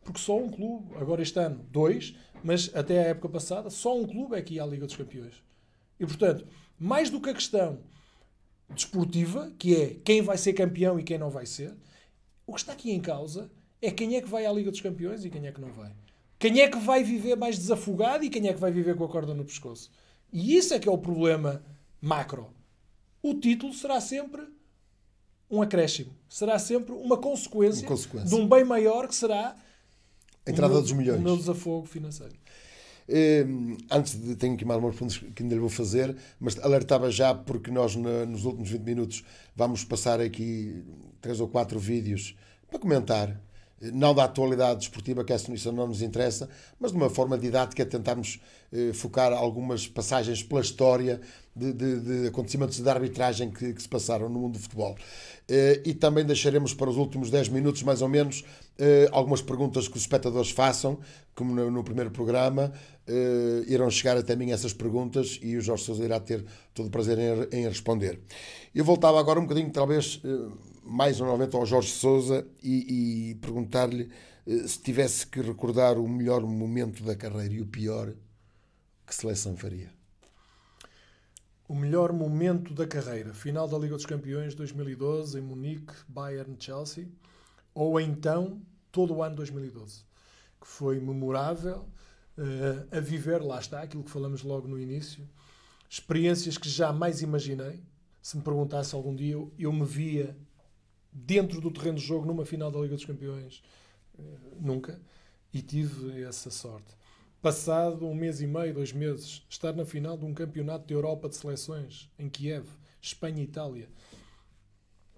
B: Porque só um clube, agora este ano dois, mas até a época passada, só um clube é que ia à Liga dos Campeões. E portanto, mais do que a questão desportiva, que é quem vai ser campeão e quem não vai ser, o que está aqui em causa é quem é que vai à Liga dos Campeões e quem é que não vai. Quem é que vai viver mais desafogado e quem é que vai viver com a corda no pescoço. E isso é que é o problema macro. O título será sempre um acréscimo, será sempre uma consequência, uma consequência. de um bem maior que será a entrada dos milhões. O um meu desafogo financeiro.
A: Ehm, antes de. Tenho mais alguns pontos que ainda lhe vou fazer, mas alertava já, porque nós na, nos últimos 20 minutos vamos passar aqui três ou quatro vídeos para comentar. Eh, não da atualidade desportiva, que essa isso não nos interessa, mas de uma forma didática tentarmos eh, focar algumas passagens pela história de, de, de acontecimentos de arbitragem que, que, se passaram no mundo do futebol. Eh, e também deixaremos para os últimos 10 minutos, mais ou menos, algumas perguntas que os espectadores façam, como no, no primeiro programa, uh, irão chegar até mim essas perguntas e o Jorge Sousa irá ter todo o prazer em, em responder. Eu voltava agora um bocadinho, talvez, uh, mais novamente ao Jorge Sousa e, e perguntar-lhe uh, se tivesse que recordar o melhor momento da carreira e o pior, que seleção faria?
B: O melhor momento da carreira, final da Liga dos Campeões 2012 em Munique, Bayern, Chelsea, ou então todo o ano 2012, que foi memorável uh, a viver, lá está, aquilo que falamos logo no início, experiências que jamais imaginei. Se me perguntasse algum dia, eu, eu me via dentro do terreno de jogo numa final da Liga dos Campeões, uh, nunca, e tive essa sorte. Passado um mês e meio, dois meses, estar na final de um campeonato de Europa de seleções em Kiev, Espanha e Itália.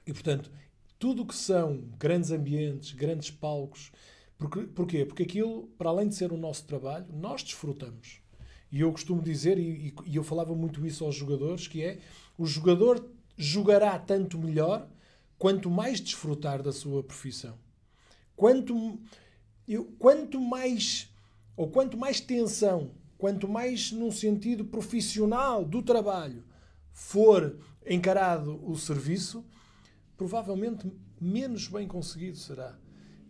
B: E portanto, tudo o que são grandes ambientes, grandes palcos, porque, porquê? Porque aquilo, para além de ser o nosso trabalho, nós desfrutamos. E eu costumo dizer, e, e eu falava muito isso aos jogadores, que é o jogador jogará tanto melhor quanto mais desfrutar da sua profissão. Quanto, eu, quanto mais, ou quanto mais tensão, quanto mais num sentido profissional do trabalho for encarado o serviço, provavelmente menos bem conseguido será.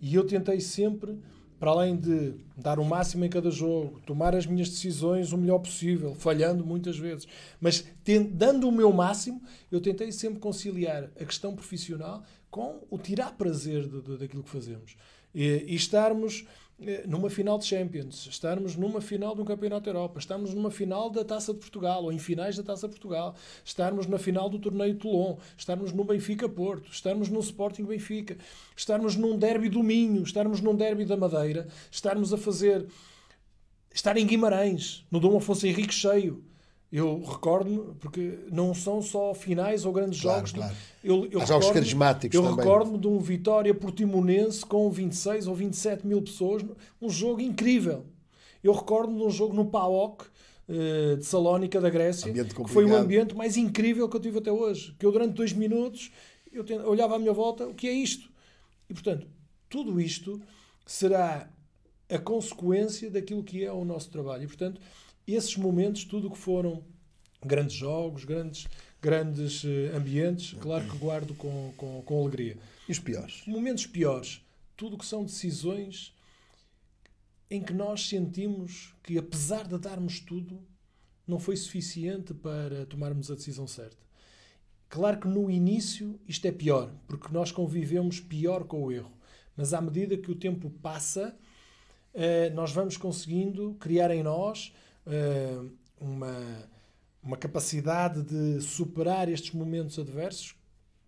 B: E eu tentei sempre, para além de dar o máximo em cada jogo, tomar as minhas decisões o melhor possível, falhando muitas vezes, mas dando o meu máximo, eu tentei sempre conciliar a questão profissional com o tirar prazer de, de, daquilo que fazemos. E, e estarmos eh, numa final de Champions, estarmos numa final de um Campeonato da Europa, estarmos numa final da Taça de Portugal ou em finais da Taça de Portugal, estarmos na final do torneio Toulon, estarmos no Benfica Porto, estarmos no Sporting Benfica, estarmos num derby do Minho, estarmos num derby da Madeira, estarmos a fazer estar em Guimarães, no Dom Afonso Henrique cheio, eu recordo-me, porque não são só finais ou grandes claro, jogos. Claro. Eu, eu Há jogos carismáticos Eu recordo-me de um Vitória Portimonense com 26 ou 27 mil pessoas, um jogo incrível. Eu recordo-me de um jogo no PAOK, eh, de Salónica, da Grécia, que foi o ambiente mais incrível que eu tive até hoje. Que eu, durante dois minutos, eu olhava à minha volta, o que é isto? E, portanto, tudo isto será a consequência daquilo que é o nosso trabalho. E, portanto, esses momentos, tudo o que foram grandes jogos, grandes, grandes eh, ambientes, claro que guardo com, com, com alegria. E os piores? Momentos piores. Tudo o que são decisões em que nós sentimos que, apesar de darmos tudo, não foi suficiente para tomarmos a decisão certa. Claro que no início isto é pior, porque nós convivemos pior com o erro. Mas à medida que o tempo passa, eh, nós vamos conseguindo criar em nós uh, uma, uma capacidade de superar estes momentos adversos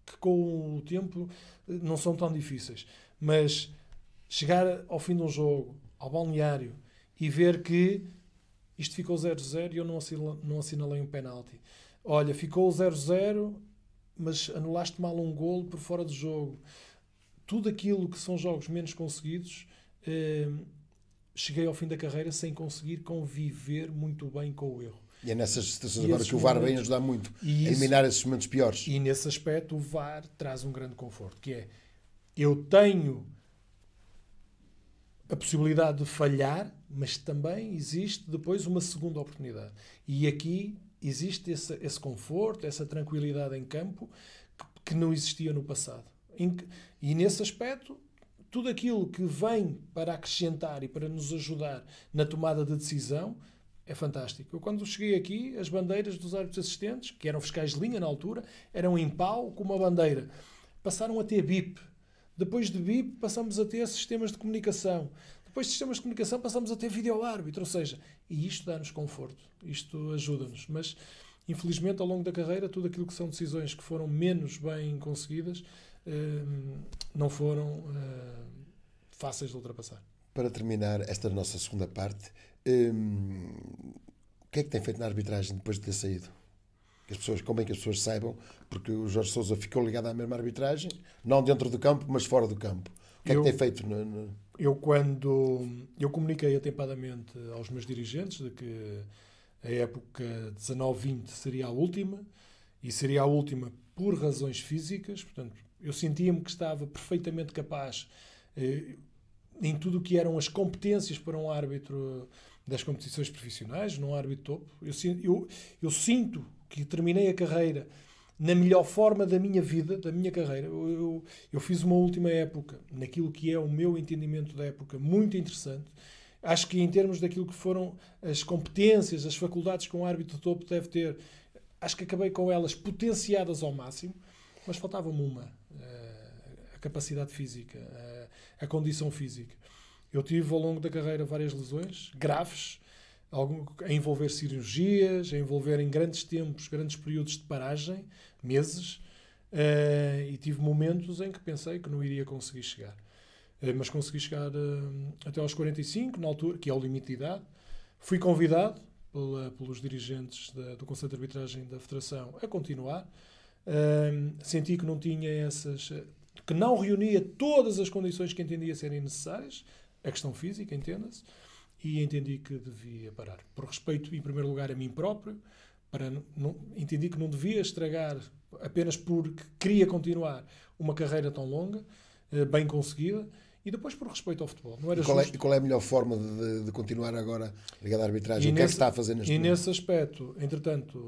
B: que com o tempo eh, não são tão difíceis. Mas chegar ao fim de um jogo, ao balneário, e ver que isto ficou 0-0 e eu não, assinal, não assinalei um penalti. Olha, ficou 0-0, mas anulaste mal um golo por fora do jogo. Tudo aquilo que são jogos menos conseguidos. Uh, cheguei ao fim da carreira sem conseguir conviver muito bem com o erro. E é nessas situações agora que o VAR vem ajudar muito isso, a eliminar esses momentos piores. E nesse aspecto o VAR traz um grande conforto, que é eu tenho a possibilidade de falhar, mas também existe depois uma segunda oportunidade. E aqui existe esse, esse conforto, essa tranquilidade em campo que, que não existia no passado. E nesse aspecto tudo aquilo que vem para acrescentar e para nos ajudar na tomada de decisão é fantástico. Eu, quando cheguei aqui, as bandeiras dos árbitros assistentes, que eram fiscais de linha na altura, eram em pau com uma bandeira. Passaram a ter BIP. Depois de BIP, passamos a ter sistemas de comunicação. Depois de sistemas de comunicação, passamos a ter vídeo-árbitro. Ou seja, e isto dá-nos conforto, isto ajuda-nos. Mas, infelizmente, ao longo da carreira, tudo aquilo que são decisões que foram menos bem conseguidas não foram ah, fáceis de ultrapassar.
A: Para terminar esta nossa segunda parte, o que é que tem feito na arbitragem depois de ter saído? Que as pessoas, como é que as pessoas saibam? Porque o Jorge Sousa ficou ligado à mesma arbitragem, não dentro do campo, mas fora do campo. O que eu, é que tem feito? No, no...
B: Eu, quando. Eu comuniquei atempadamente aos meus dirigentes de que a época 19-20 seria a última, e seria a última por razões físicas, portanto, eu sentia-me que estava perfeitamente capaz eh, em tudo o que eram as competências para um árbitro das competições profissionais, num árbitro topo. Eu, eu, eu sinto que terminei a carreira na melhor forma da minha vida, da minha carreira. Eu, eu, eu, fiz uma última época, naquilo que é o meu entendimento da época, muito interessante. Acho que, em termos daquilo que foram as competências, as faculdades que um árbitro topo deve ter, acho que acabei com elas potenciadas ao máximo, mas faltava-me uma capacidade física, a, a condição física. Eu tive ao longo da carreira várias lesões graves, algum, a envolver cirurgias, a envolver em grandes tempos, grandes períodos de paragem, meses, uh, e tive momentos em que pensei que não iria conseguir chegar. Uh, mas consegui chegar uh, até aos 45, na altura, que é o limite de idade. Fui convidado pela, pelos dirigentes da, do Conselho de Arbitragem da Federação a continuar. senti que não tinha essas que não reunia todas as condições que entendia serem necessárias, a questão física, entenda-se, e entendi que devia parar. Por respeito, em primeiro lugar, a mim próprio, para não, entendi que não devia estragar apenas porque queria continuar uma carreira tão longa, eh, bem conseguida, e depois por respeito ao futebol. Não era e, qual é, e
A: qual é a melhor forma de, de continuar agora ligado à arbitragem? E o que nesse, é que está a fazer neste E momento? nesse
B: aspecto, entretanto,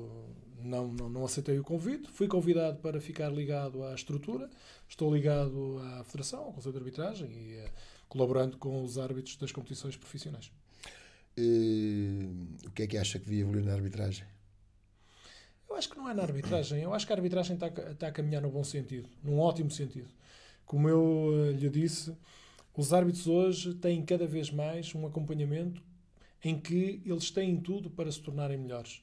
B: não, não, não aceitei o convite. Fui convidado para ficar ligado à estrutura. Estou ligado à Federação, ao Conselho de Arbitragem e uh, colaborando com os árbitros das competições profissionais.
A: Eh, o que é que acha que devia evoluir na arbitragem?
B: Eu acho que não é na arbitragem. Eu acho que a arbitragem está, está a caminhar no bom sentido, num ótimo sentido. Como eu uh, lhe disse, os árbitros hoje têm cada vez mais um acompanhamento em que eles têm tudo para se tornarem melhores.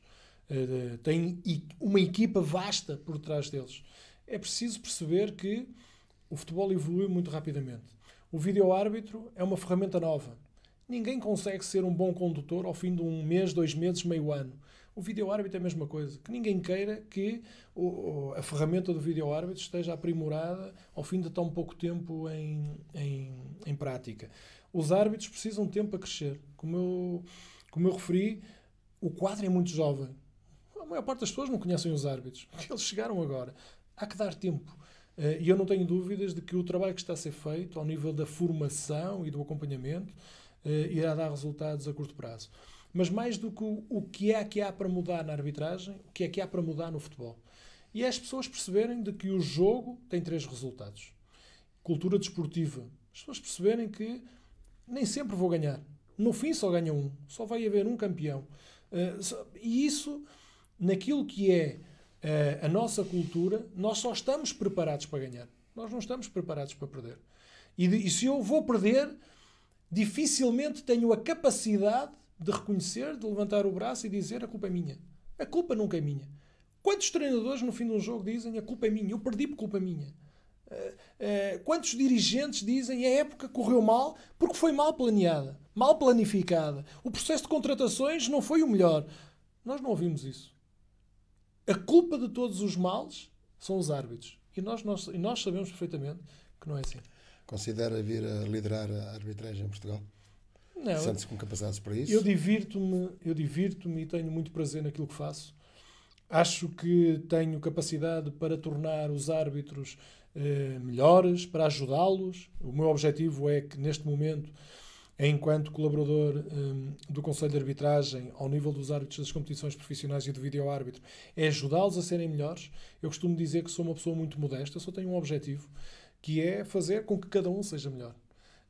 B: Eh, tem têm uma equipa vasta por trás deles. É preciso perceber que o futebol evolui muito rapidamente. O vídeo-árbitro é uma ferramenta nova. Ninguém consegue ser um bom condutor ao fim de um mês, dois meses, meio ano. O vídeo-árbitro é a mesma coisa. Que ninguém queira que o, a ferramenta do vídeo-árbitro esteja aprimorada ao fim de tão pouco tempo em, em, em prática. Os árbitros precisam de tempo a crescer. Como eu, como eu referi, o quadro é muito jovem a maior parte das pessoas não conhecem os árbitros, eles chegaram agora. Há que dar tempo. Eh, e eu não tenho dúvidas de que o trabalho que está a ser feito, ao nível da formação e do acompanhamento, eh, irá dar resultados a curto prazo. Mas mais do que o que é que há para mudar na arbitragem, o que é que há para mudar no futebol. E é as pessoas perceberem de que o jogo tem três resultados. Cultura desportiva. As pessoas perceberem que nem sempre vou ganhar. No fim só ganha um. Só vai haver um campeão. Eh, e isso naquilo que é uh, a nossa cultura, nós só estamos preparados para ganhar. Nós não estamos preparados para perder. E, de, e se eu vou perder, dificilmente tenho a capacidade de reconhecer, de levantar o braço e dizer a culpa é minha. A culpa nunca é minha. Quantos treinadores no fim de um jogo dizem a culpa é minha? Eu perdi por culpa minha. Uh, uh, quantos dirigentes dizem a época correu mal porque foi mal planeada, mal planificada, o processo de contratações não foi o melhor? Nós não ouvimos isso. A culpa de todos os males são os árbitros. E nós, nós, e nós sabemos perfeitamente que não é assim.
A: Considera vir a liderar a arbitragem em Portugal? Não. Sente-se com capacidades para isso? Eu
B: divirto-me, eu divirto-me e tenho muito prazer naquilo que faço. Acho que tenho capacidade para tornar os árbitros eh, melhores, para ajudá-los. O meu objetivo é que, neste momento, enquanto colaborador um, do Conselho de Arbitragem ao nível dos árbitros das competições profissionais e do vídeo-árbitro, é ajudá-los a serem melhores. Eu costumo dizer que sou uma pessoa muito modesta, só tenho um objetivo, que é fazer com que cada um seja melhor.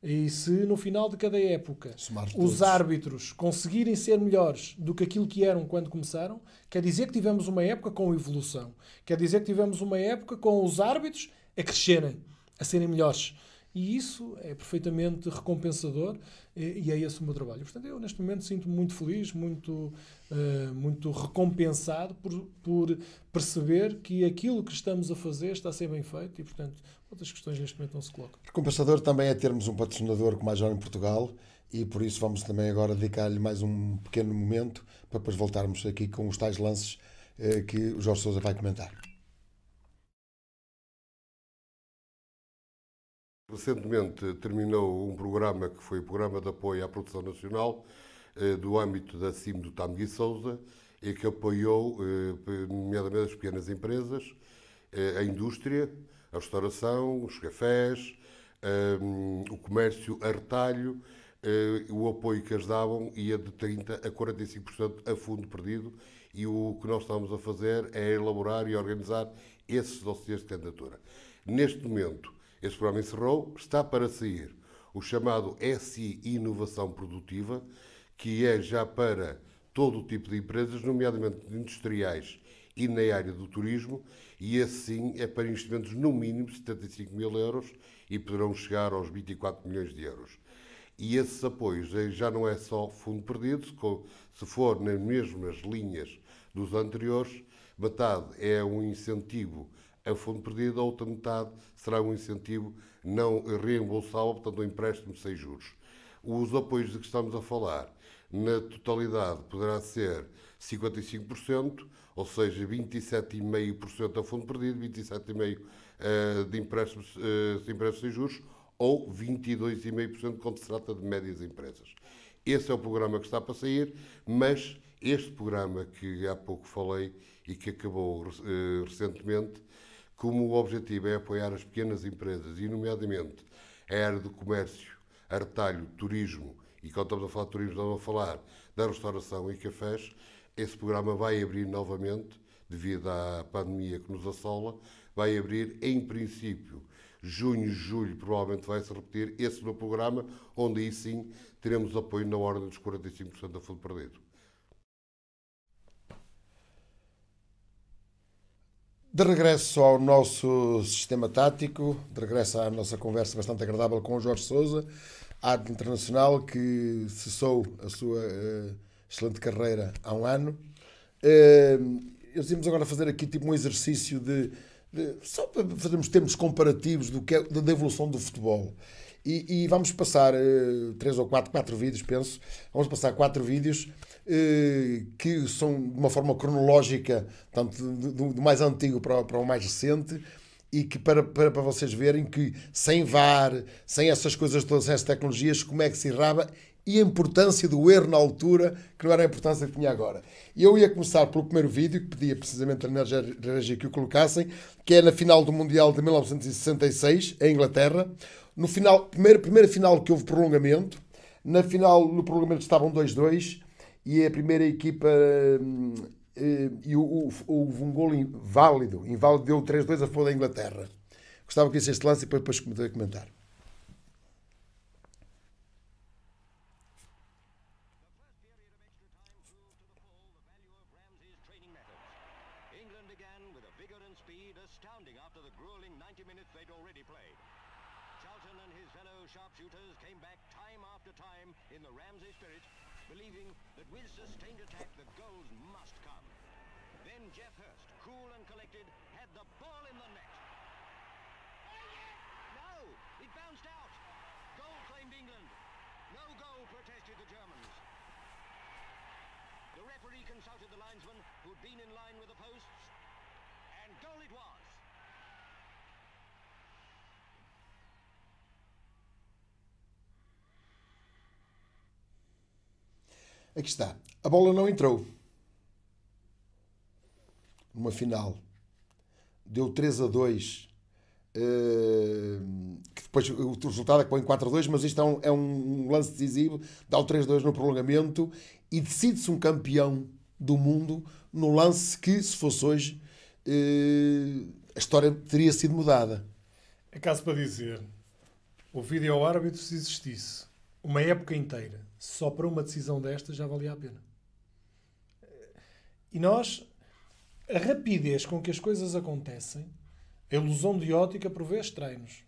B: E se no final de cada época Smart os todos. árbitros conseguirem ser melhores do que aquilo que eram quando começaram, quer dizer que tivemos uma época com evolução. Quer dizer que tivemos uma época com os árbitros a crescerem, a serem melhores e isso é perfeitamente recompensador e é esse o meu trabalho. Portanto, eu neste momento sinto-me muito feliz, muito, uh, muito recompensado por, por perceber que aquilo que estamos a fazer está a ser bem feito e, portanto, outras questões neste momento não se colocam.
A: Recompensador também é termos um patrocinador como a Jor em Portugal e por isso vamos também agora dedicar-lhe mais um pequeno momento para depois voltarmos aqui com os tais lances eh, que o Jorge Sousa vai comentar.
C: Recentemente terminou um programa que foi o Programa de Apoio à Produção Nacional, eh, do âmbito da CIM do Tam Souza, e que apoiou, eh, nomeadamente, as pequenas empresas, eh, a indústria, a restauração, os cafés, o comércio a retalho, o apoio que as davam ia de 30% a 45% a fundo perdido e o que nós estamos a fazer é elaborar e organizar esses dossiers de candidatura. Neste momento, este programa encerrou, está para sair o chamado SI Inovação Produtiva, que é já para todo o tipo de empresas, nomeadamente industriais e na área do turismo, e assim é para investimentos no mínimo 75 mil euros e poderão chegar aos 24 milhões de euros. E esses apoios eh, já não é só fundo perdido, se for nas mesmas linhas dos anteriores, metade é um incentivo é o fundo perdido, a outra metade será um incentivo não reembolsável, portanto um empréstimo sem juros. Os apoios de que estamos a falar, na totalidade, poderá ser 55%, ou seja, 27,5% a é fundo perdido, 27,5% eh, de empréstimos, eh, de empréstimos sem juros, ou 22,5% quando se trata de médias empresas. Esse é o programa que está para sair, mas este programa que há pouco falei e que acabou eh, recentemente como o objetivo é apoiar as pequenas empresas e, nomeadamente, a área do comércio, artalho, retalho, turismo, e quando estamos a falar de turismo, estamos a falar da restauração e cafés, esse programa vai abrir novamente, devido à pandemia que nos assola, vai abrir em princípio junho, julho, provavelmente vai-se repetir esse no programa, onde aí sim teremos apoio na ordem dos 45% da fundo perdido.
A: De regresso ao nosso sistema tático, de regresso à nossa conversa bastante agradável com o Jorge Souza, árbitro internacional que cessou a sua uh, excelente carreira há um ano. Uh, eh, nós íamos agora fazer aqui tipo um exercício de, de só para fazermos termos comparativos do que é, da evolução do futebol. E, e vamos passar uh, três ou quatro, quatro vídeos, penso. Vamos passar quatro vídeos eh, que são de uma forma cronológica, tanto do, do mais antigo para, para o mais recente, e que para, para, para vocês verem que sem VAR, sem essas coisas todas, sem essas tecnologias, como é que se errava e a importância do erro na altura, que não era a importância que tinha agora. E eu ia começar pelo primeiro vídeo, que pedia precisamente a Energia que o colocassem, que é na final do Mundial de 1966, em Inglaterra. No final, primeira, primeira final que houve prolongamento, na final, no prolongamento estavam 2-2, e a primeira equipa. Eh, e houve um gol inválido, inválido deu 3-2 a favor da Inglaterra. Gostava que visse este lance e depois, depois comentar. Aqui está. A bola não entrou. Numa final. Deu 3 a 2. Uh, eh, que depois o resultado é que põe 4 a 2, mas isto é um, é um lance decisivo. Dá o 3 a 2 no prolongamento e decide-se um campeão do mundo no lance que, se fosse hoje, uh, a história teria sido mudada.
B: É caso para dizer: o vídeo árbitro se existisse uma época inteira só para uma decisão desta já valia a pena. E nós, a rapidez com que as coisas acontecem, a ilusão de ótica por vezes trai-nos.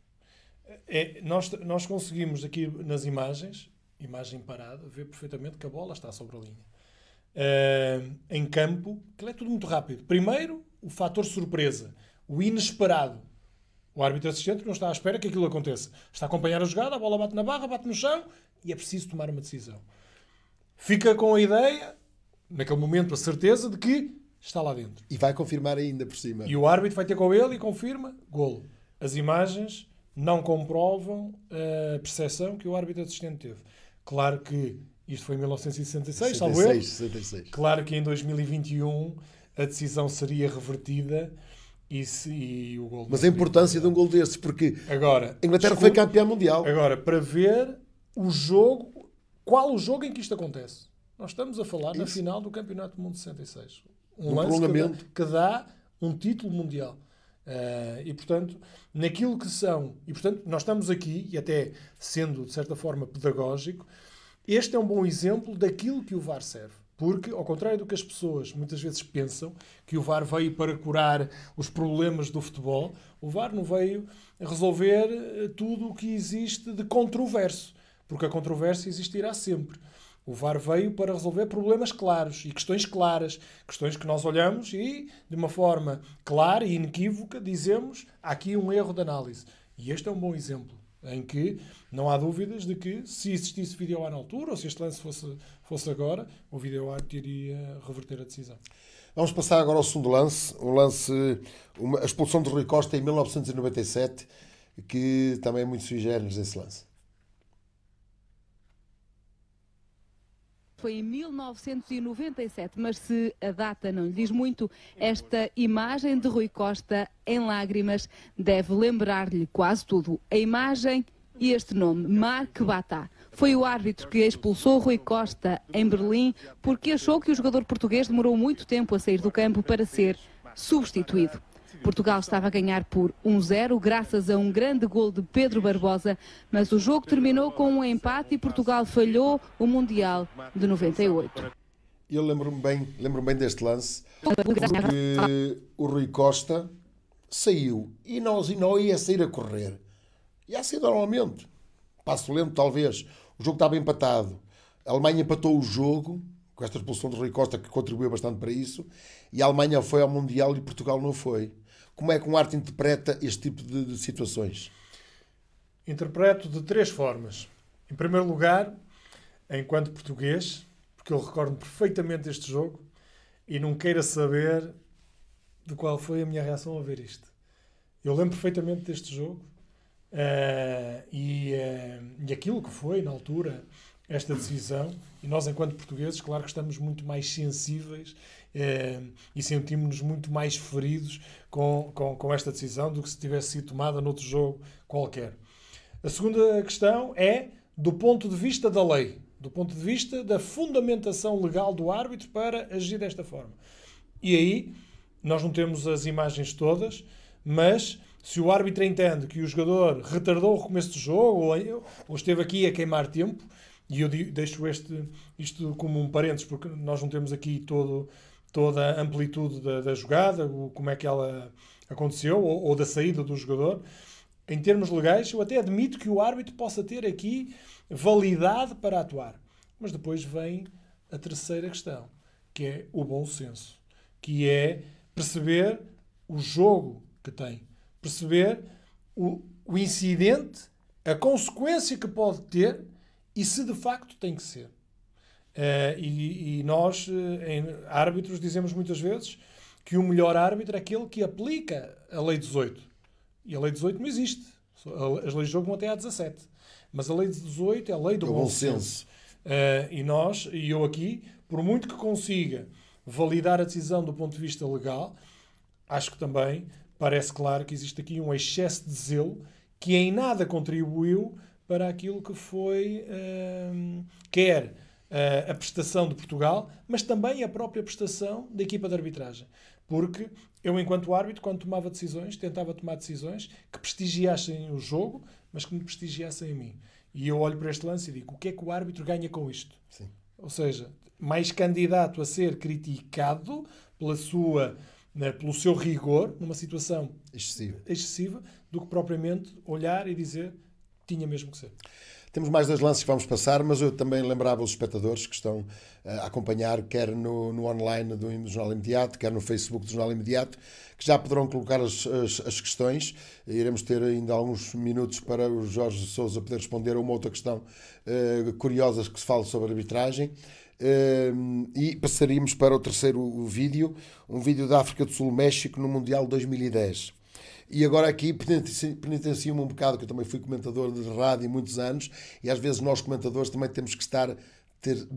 B: É, nós, nós conseguimos aqui nas imagens, imagem parada, ver perfeitamente que a bola está sobre a linha. Uh, em campo, que é tudo muito rápido. Primeiro, o fator surpresa, o inesperado. O árbitro assistente não está à espera que aquilo aconteça. Está a acompanhar a jogada, a bola bate na barra, bate no chão e é preciso tomar uma decisão. Fica com a ideia, naquele momento, a certeza de que está lá dentro. E vai confirmar ainda por cima. E o árbitro vai ter com ele e confirma golo. As imagens não comprovam a percepção que o árbitro assistente teve. Claro que isto foi em 1966, 66, salvo eu. 66. Claro que em 2021 a decisão seria revertida e, se, e o gol Mas a
A: importância de um gol desses, porque agora, a Inglaterra foi
B: campeã mundial. Agora, para ver o jogo, qual o jogo em que isto acontece? Nós estamos a falar Isso. na final do Campeonato do Mundo 66. Um, um lance prolongamento. Que, dá, que dá um título mundial. Uh, e portanto, naquilo que são, e portanto, nós estamos aqui, e até sendo de certa forma pedagógico, este é um bom exemplo daquilo que o VAR serve. Porque, ao contrário do que as pessoas muitas vezes pensam, que o VAR veio para curar os problemas do futebol, o VAR não veio resolver eh, tudo o que existe de controverso, porque a controvérsia existirá sempre. O VAR veio para resolver problemas claros e questões claras, questões que nós olhamos e, de uma forma clara e inequívoca, dizemos: há aqui um erro de análise. E este é um bom exemplo em que não há dúvidas de que se existisse vídeo ar na altura ou se este lance fosse, fosse agora, o vídeo ar iria reverter a decisão.
A: Vamos passar agora ao segundo lance, um lance, uma, a expulsão de Rui Costa em 1997, que também é muito sui generis esse lance.
B: foi em 1997, mas se a data não lhe diz muito, esta imagem de Rui Costa em lágrimas deve lembrar-lhe quase tudo. A imagem e este nome, Mark Batá. Foi o árbitro que expulsou Rui Costa em Berlim porque achou que o jogador português demorou muito tempo a sair do campo para ser substituído. Portugal estava a ganhar por 1-0 graças a um grande gol de Pedro Barbosa, mas o jogo terminou com um empate e Portugal falhou o Mundial de 98.
A: Eu lembro-me bem, lembro bem deste lance,
B: porque
A: o Rui Costa saiu e nós e não ia sair a correr. Ia sair normalmente. Passo lento, talvez. O jogo estava empatado. A Alemanha empatou o jogo com esta expulsão do Rui Costa, que contribuiu bastante para isso, e a Alemanha foi ao Mundial e Portugal não foi. Como é que um arte interpreta este tipo de, de situações?
B: Interpreto de três formas. Em primeiro lugar, enquanto português, porque eu recordo perfeitamente este jogo e não queira saber de qual foi a minha reação ao ver isto. Eu lembro perfeitamente deste jogo uh, e, uh, e aquilo que foi, na altura, esta decisão. E nós, enquanto portugueses, claro que estamos muito mais sensíveis eh, e sentimos-nos muito mais feridos com, com, com esta decisão do que se tivesse sido tomada noutro jogo qualquer. A segunda questão é do ponto de vista da lei, do ponto de vista da fundamentação legal do árbitro para agir desta forma. E aí nós não temos as imagens todas, mas se o árbitro entende que o jogador retardou o começo do jogo ou, ou esteve aqui a queimar tempo, e eu deixo este, isto como um parênteses, porque nós não temos aqui todo, toda a amplitude da, da jogada, o, como é que ela aconteceu, ou, ou, da saída do jogador. Em termos legais, eu até admito que o árbitro possa ter aqui validade para atuar. Mas depois vem a terceira questão, que é o bom senso, que é perceber o jogo que tem, perceber o, o incidente, a consequência que pode ter e se de facto tem que ser. Uh, e, e, nós, eh, em, árbitros, dizemos muitas vezes que o melhor árbitro é aquele que aplica a Lei 18. E a Lei 18 não existe. As leis de jogo vão até à 17. Mas a Lei 18 é a lei do, é bom, senso. senso. Uh, e nós, e eu aqui, por muito que consiga validar a decisão do ponto de vista legal, acho que também parece claro que existe aqui um excesso de zelo que em nada contribuiu para aquilo que foi, uh, quer uh, a prestação de Portugal, mas também a própria prestação da equipa de arbitragem. Porque eu, enquanto árbitro, quando tomava decisões, tentava tomar decisões que prestigiassem o jogo, mas que me prestigiassem a mim. E eu olho para este lance e digo: o que é que o árbitro ganha com isto? Sim. Ou seja, mais candidato a ser criticado pela sua né, pelo seu rigor, numa situação excessiva. excessiva, do que propriamente olhar e dizer tinha mesmo que ser.
A: Temos mais dois lances que vamos passar, mas eu também lembrava os espectadores que estão eh, a acompanhar, quer no, no online do, Jornal Imediato, quer no Facebook do Jornal Imediato, que já poderão colocar as, as, as questões. Iremos ter ainda alguns minutos para o Jorge Souza poder responder a uma outra questão uh, curiosa que se fala sobre arbitragem. Uh, e passaríamos para o terceiro vídeo, um vídeo da África do Sul-México no Mundial 2010. E agora aqui penitencio-me um bocado, que eu também fui comentador de rádio muitos anos, e às vezes nós comentadores também temos que estar ter,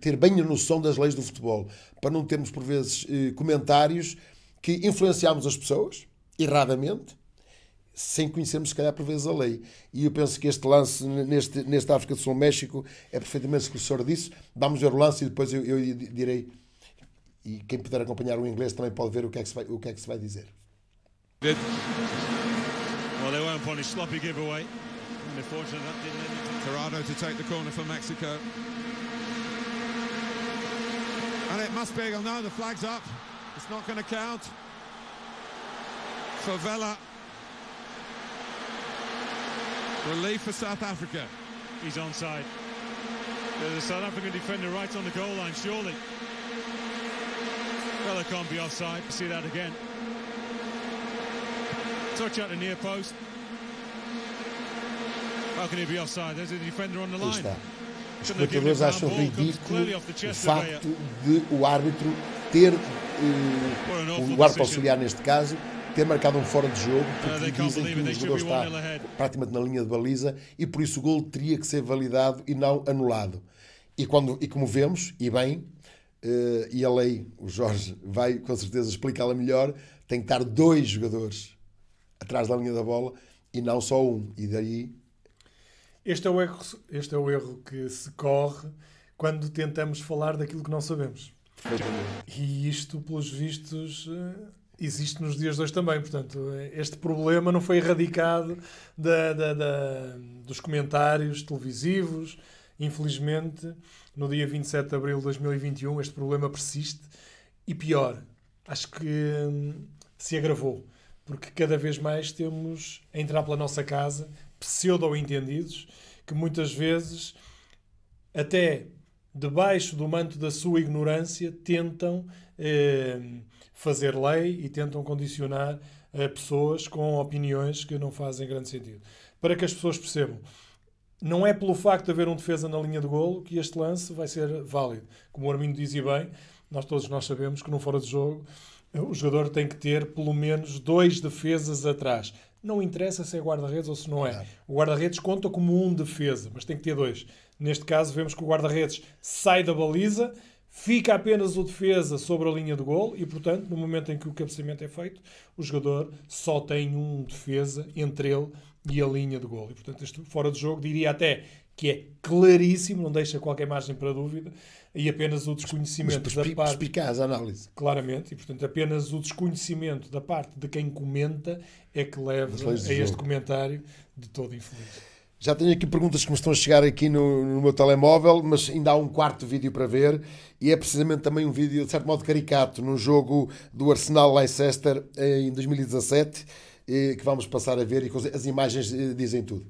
A: ter bem a noção das leis do futebol, para não termos, por vezes, eh, comentários que influenciamos as pessoas, erradamente, sem conhecermos, se calhar, por vezes a lei. E eu penso que este lance, neste, neste África do Sul México, é perfeitamente sucessor disso. Vamos ver o lance e depois eu, eu direi. E quem puder acompanhar o inglês também pode ver o que é que se vai, o que é que se vai dizer.
C: Well, they weren't punished. Sloppy giveaway. Unfortunately, that didn't end it. Corrado to take the corner for Mexico. And it must be, oh no, the flag's up. It's not going to count. For Vela. Relief for South Africa. He's onside. There's a South African defender right on the goal line, surely. Vela can't be offside. See that again.
B: Touch Está. Os comentadores acham ridículo o facto
A: de o árbitro ter, eh, o árbitro auxiliar neste caso, ter marcado um fora de jogo, uh, porque dizem que o jogador está praticamente na linha de baliza e por isso o gol teria que ser validado e não anulado. E, quando, e como vemos, e bem, eh, e a lei, o Jorge vai com certeza explicá-la melhor, tem que estar dois jogadores atrás da linha da bola e não só um. E daí.
B: Este é o erro, este é o erro que se corre quando tentamos falar daquilo que não sabemos. E isto, pelos vistos, eh, existe nos dias de hoje também. Portanto, eh, este problema não foi erradicado da, da, da, dos comentários televisivos. Infelizmente, no dia 27 de abril de 2021, este problema persiste e pior, acho que hum, se agravou porque cada vez mais temos a entrar pela nossa casa pseudo-entendidos que muitas vezes, até debaixo do manto da sua ignorância, tentam eh, fazer lei e tentam condicionar eh, pessoas com opiniões que não fazem grande sentido. Para que as pessoas percebam, não é pelo facto de haver um defesa na linha de golo que este lance vai ser válido. Como o Armindo dizia bem, nós todos nós sabemos que não fora de jogo o jogador tem que ter pelo menos dois defesas atrás. Não interessa se é guarda-redes ou se não é. O guarda-redes conta como um defesa, mas tem que ter dois. Neste caso, vemos que o guarda-redes sai da baliza, fica apenas o defesa sobre a linha de gol e, portanto, no momento em que o cabeceamento é feito, o jogador só tem um defesa entre ele e a linha de gol. E, portanto, este fora de jogo diria até que é claríssimo, não deixa qualquer margem para dúvida, e apenas o desconhecimento mas, da parte. explicar a análise. Claramente, e portanto, apenas o desconhecimento da parte de quem comenta é que leva a este comentário de todo infeliz.
A: Já tenho aqui perguntas que me estão a chegar aqui no, no, meu telemóvel, mas ainda há um quarto vídeo para ver e é precisamente também um vídeo de certo modo caricato num jogo do Arsenal Leicester eh, em 2017 eh, que vamos passar a ver e as imagens eh, dizem tudo.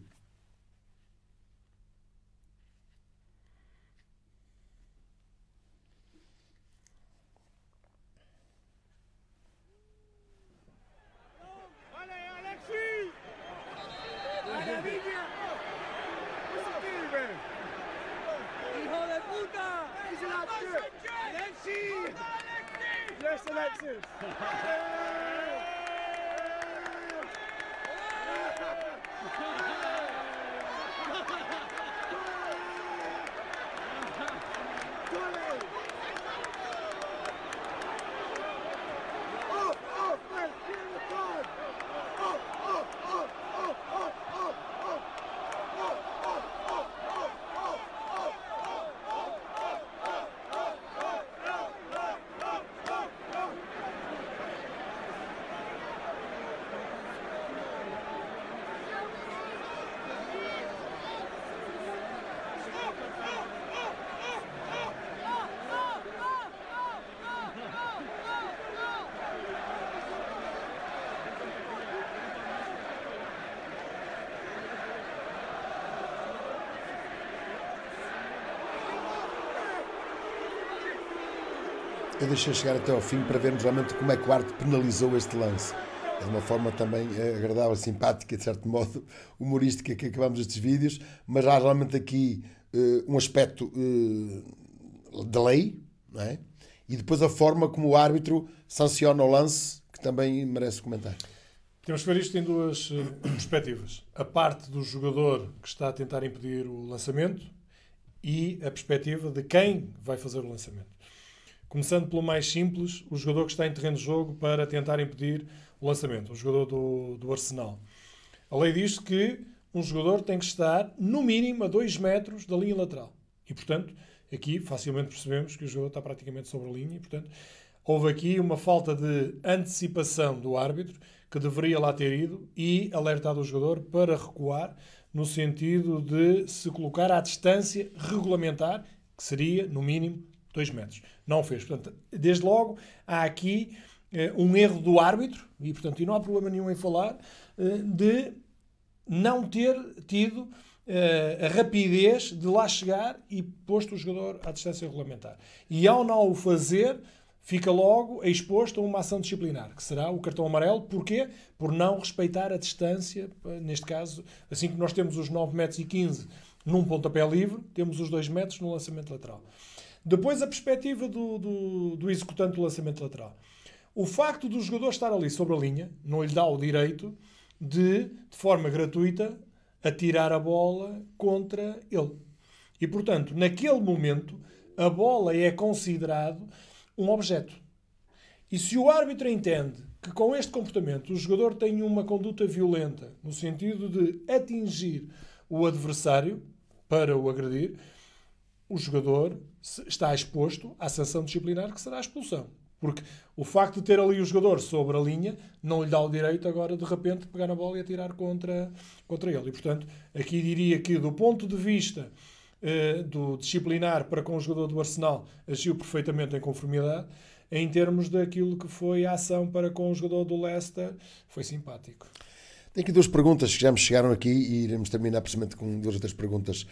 A: deixei chegar até ao fim para vermos realmente como é que o árbitro penalizou este lance. É de uma forma também eh, agradável, simpática, de certo modo, humorística que acabamos estes vídeos, mas há realmente aqui uh, um aspecto uh, de lei, não é? e depois a forma como o árbitro sanciona o lance, que também merece comentar.
B: Temos que ver isto em duas perspectivas. A parte do jogador que está a tentar impedir o lançamento e a perspectiva de quem vai fazer o lançamento. Começando pelo mais simples, o jogador que está em terreno de jogo para tentar impedir o lançamento, o jogador do, do Arsenal. A lei diz que um jogador tem que estar no mínimo a 2 metros da linha lateral. E, portanto, aqui facilmente percebemos que o jogador está praticamente sobre a linha. E, portanto, houve aqui uma falta de antecipação do árbitro que deveria lá ter ido e alertado o jogador para recuar no sentido de se colocar à distância regulamentar, que seria, no mínimo, 2 metros. Não fez. Portanto, desde logo, há aqui uh, um erro do árbitro, e portanto, e não há problema nenhum em falar, uh, de não ter tido uh, a rapidez de lá chegar e posto o jogador à distância regulamentar. E ao não o fazer, fica logo exposto a uma ação disciplinar, que será o cartão amarelo. Porquê? Por não respeitar a distância, neste caso, assim que nós temos os 9 metros e 15 num pontapé livre, temos os 2 metros no lançamento lateral. Depois a perspectiva do, do, do executante do lançamento lateral. O facto do jogador estar ali sobre a linha não lhe dá o direito de, de forma gratuita, atirar a bola contra ele. E, portanto, naquele momento, a bola é considerado um objeto. E se o árbitro entende que com este comportamento o jogador tem uma conduta violenta, no sentido de atingir o adversário para o agredir, o jogador está exposto à sanção disciplinar que será a expulsão. Porque o facto de ter ali o jogador sobre a linha não lhe dá o direito agora de repente de pegar na bola e atirar contra, contra ele. E portanto, aqui diria que do ponto de vista eh, do disciplinar para com o jogador do Arsenal agiu perfeitamente em conformidade. Em termos daquilo que foi a ação para com o jogador do Leicester, foi simpático.
A: tem aqui duas perguntas que já me chegaram aqui e iremos terminar precisamente com duas ou três perguntas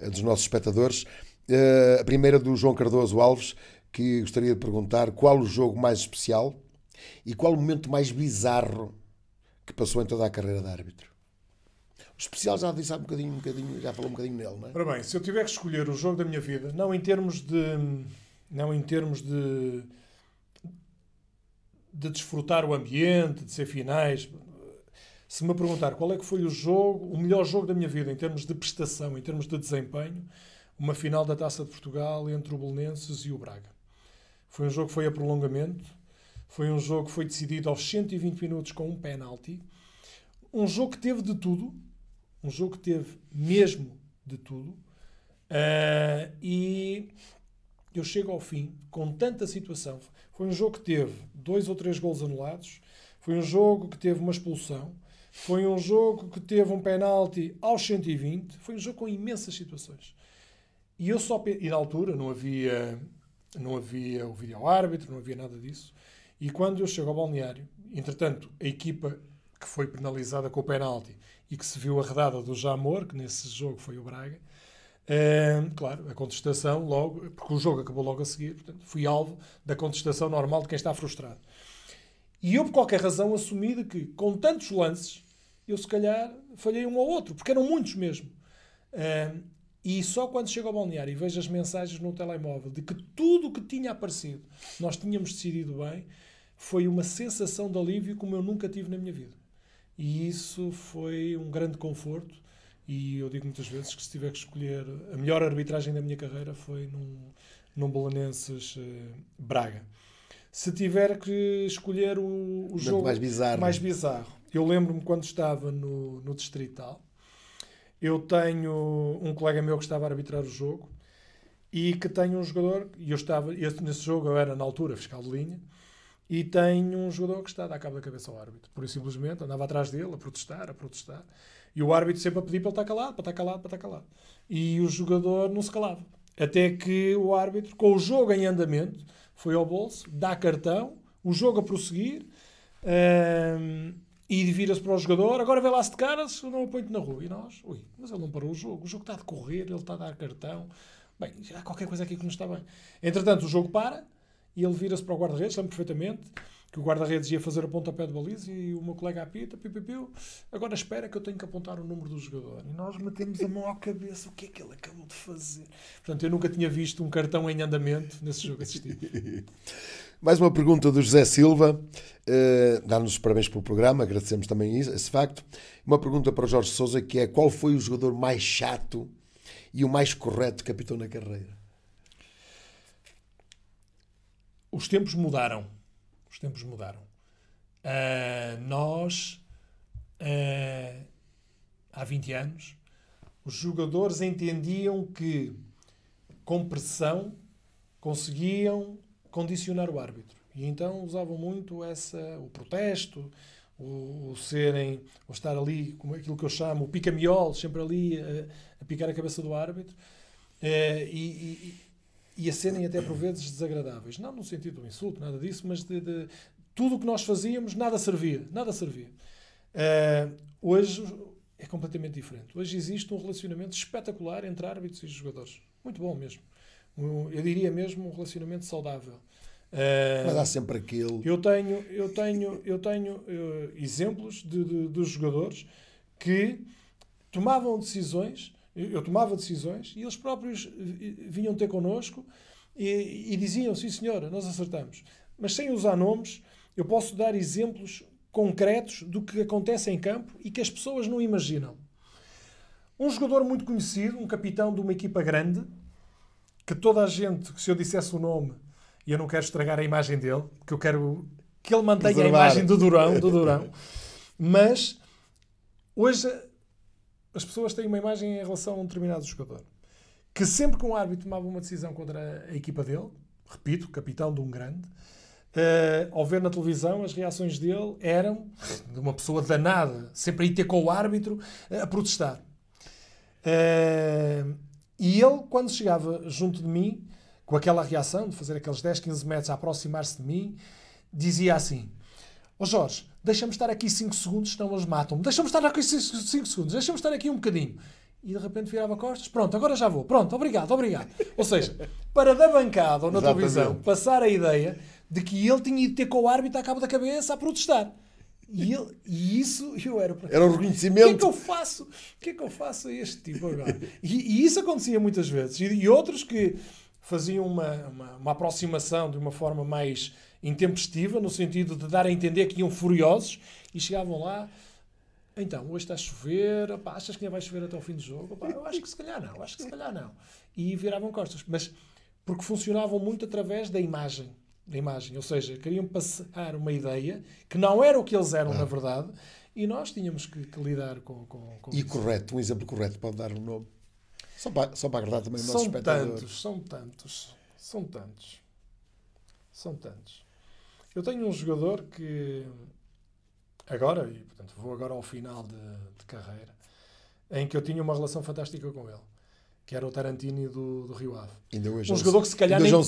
A: eh, dos nossos espectadores. Uh, a primeira do João Cardoso Alves, que gostaria de perguntar qual o jogo mais especial e qual o momento mais bizarro que passou em toda a carreira de árbitro. O especial já disse há um bocadinho, um bocadinho já falou um bocadinho nele, não
B: é? Ora bem, se eu tiver que escolher o jogo da minha vida, não em termos de. Não em termos de. de desfrutar o ambiente, de ser finais. Se me perguntar qual é que foi o jogo, o melhor jogo da minha vida em termos de prestação, em termos de desempenho, uma final da Taça de Portugal entre o Belenenses e o Braga. Foi um jogo que foi a prolongamento, foi um jogo que foi decidido aos 120 minutos com um penalti. Um jogo que teve de tudo, um jogo que teve mesmo de tudo. Uh, e eu chego ao fim com tanta situação. Foi um jogo que teve dois ou três gols anulados, foi um jogo que teve uma expulsão, foi um jogo que teve um penalti aos 120, foi um jogo com imensas situações. E eu só e na altura não havia não havia o vídeo árbitro, não havia nada disso. E quando eu chego ao balneário, entretanto, a equipa que foi penalizada com o penalti e que se viu arredada do Jamor, que nesse jogo foi o Braga, eh, claro, a contestação logo, porque o jogo acabou logo a seguir, portanto, fui alvo da contestação normal de quem está frustrado. E eu, por qualquer razão, assumi de que, com tantos lances, eu se calhar falhei um ou outro, porque eram muitos mesmo. Eh, e só quando chego ao balneário e vejo as mensagens no telemóvel de que tudo o que tinha aparecido nós tínhamos decidido bem, foi uma sensação de alívio como eu nunca tive na minha vida. E isso foi um grande conforto. E eu digo muitas vezes que se tiver que escolher a melhor arbitragem da minha carreira foi num, num Bolonenses eh, Braga. Se tiver que escolher o, o jogo mais bizarro. mais bizarro, eu lembro-me quando estava no, no Distrital eu tenho um colega meu que estava a arbitrar o jogo e que tem um jogador, e eu estava, nesse jogo eu era na altura fiscal de linha, e tem um jogador que está a dar cabo da cabeça ao árbitro. Por isso, simplesmente, andava atrás dele a protestar, a protestar. E o árbitro sempre a pedir para ele estar calado, para estar calado, para estar calado. E o jogador não se calava. Até que o árbitro, com o jogo em andamento, foi ao bolso, dá cartão, o jogo a prosseguir. Hum, e vira-se para o jogador, agora vê lá se de caras, não aponto na rua. E nós, ui, mas ele não parou o jogo, o jogo está a decorrer, ele está a dar cartão, bem, já há qualquer coisa aqui que não está bem. Entretanto, o jogo para e ele vira-se para o guarda-redes, lembro perfeitamente, que o guarda-redes ia fazer a pontapé de baliza e o meu colega apita, piu, piu, piu, agora espera que eu tenho que apontar o número do jogador. E nós metemos a mão à cabeça, o que é que ele acabou de fazer? Portanto, eu nunca tinha visto um cartão em andamento nesse jogo assistido.
A: Mais uma pergunta do José Silva. Uh, Dá-nos parabéns pelo programa, agradecemos também isso, esse facto. Uma pergunta para o Jorge Souza que é qual foi o jogador mais chato e o mais correto que apitou na carreira?
B: Os tempos mudaram. Os tempos mudaram. Uh, nós, uh, há 20 anos, os jogadores entendiam que com pressão conseguiam condicionar o árbitro. E então usavam muito essa, o protesto, o, o serem, o estar ali, como aquilo que eu chamo, o pica-miol, sempre ali a, eh, a, picar a cabeça do árbitro, eh, e, e, e, a serem até por vezes desagradáveis. Não no sentido do insulto, nada disso, mas de, de tudo o que nós fazíamos, nada servia, nada servia. Eh, hoje é completamente diferente. Hoje existe um relacionamento espetacular entre árbitros e jogadores. Muito bom mesmo um, eu diria mesmo, um relacionamento saudável.
A: Uh, Mas há ah, sempre aquele. Eu
B: tenho, eu tenho, eu tenho uh, exemplos de, de, dos jogadores que tomavam decisões, eu tomava decisões e eles próprios vinham ter connosco e, e diziam: Sim, senhora, nós acertamos. Mas sem usar nomes, eu posso dar exemplos concretos do que acontece em campo e que as pessoas não imaginam. Um jogador muito conhecido, um capitão de uma equipa grande, que toda a gente, se eu dissesse o nome, e eu não quero estragar a imagem dele, que eu quero que ele mantenha a imagem do Durão, do Durão. Mas hoje as pessoas têm uma imagem em relação a um determinado jogador que sempre que um árbitro tomava uma decisão contra a equipa dele, repito, capitão de um grande, uh, ao ver na televisão as reações dele eram de uma pessoa danada, sempre a ir ter com o árbitro uh, a protestar. Uh, e ele, quando chegava junto de mim, com aquela reação de fazer aqueles 10, 15 metros a aproximar-se de mim, dizia assim: Ó oh Jorge, deixa-me estar aqui 5 segundos, senão eles matam-me. Deixa-me estar aqui 5 segundos, deixa-me estar aqui um bocadinho. E de repente virava costas, pronto, agora já vou, pronto, obrigado, obrigado. Ou seja, para da bancada ou na televisão passar a ideia de que ele tinha ido ter com o árbitro à cabo da cabeça a protestar. E, ele, e isso eu era. Era um reconhecimento. O que é que eu faço? O que é que eu faço a este tipo agora? E, e isso acontecia muitas vezes. E, e outros que faziam uma, uma, uma, aproximação de uma forma mais intempestiva, no sentido de dar a entender que iam furiosos e chegavam lá. Então, hoje está a chover, opa, achas que ainda vai chover até o fim do jogo? Opa, eu acho que se calhar não, acho que se calhar não. E viravam costas. Mas porque funcionavam muito através da imagem da imagem. Ou seja, queriam passar uma ideia que não era o que eles eram, ah. na verdade, e nós tínhamos que, que lidar com, com, com E isso. correto,
A: um exemplo correto para dar um nome. Só para, só para agradar também o nosso são espectador. Tantos,
B: são tantos, são tantos. São tantos. Eu tenho um jogador que agora, e portanto vou agora ao final de, de carreira, em que eu tinha uma relação fantástica com ele que era o Tarantini do, do Rio Ave. Ainda hoje um é jogador que se calhar é nem, um,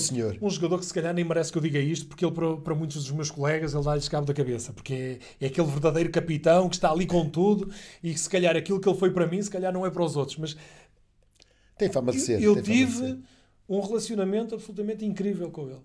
B: um jogador que se calhar nem merece que eu diga isto, porque ele para, para muitos dos meus colegas ele dá-lhes cabo da cabeça, porque é, é, aquele verdadeiro capitão que está ali com tudo e que se calhar aquilo que ele foi para mim, se calhar não é para os outros, mas tem fama de ser. Eu, eu tive ser. um relacionamento absolutamente incrível com ele.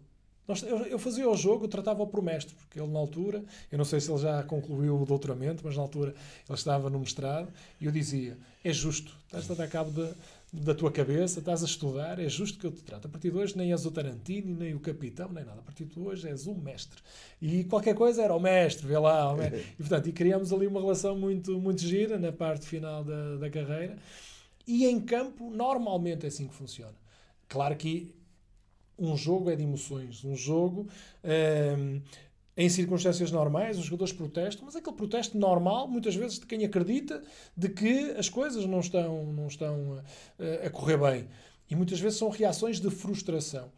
B: eu, eu, fazia o jogo, eu tratava-o por mestre, porque ele na altura, eu não sei se ele já concluiu o doutoramento, mas na altura ele estava no mestrado, e eu dizia: é justo, estás a dar cabo de, da tua cabeça, estás a estudar, é justo que eu te trato. A partir de hoje nem és o Tarantino, nem o Capitão, nem nada. A partir de hoje és o mestre. E qualquer coisa era o mestre, vê lá. Mestre. E, portanto, e criamos ali uma relação muito, muito gira na parte final da, da carreira. E em campo, normalmente é assim que funciona. Claro que um jogo é de emoções, um jogo. Hum, em circunstâncias normais, os jogadores protestam, mas é aquele protesto normal, muitas vezes, de quem acredita de que as coisas não estão, não estão a, eh, a correr bem. E muitas vezes são reações de frustração.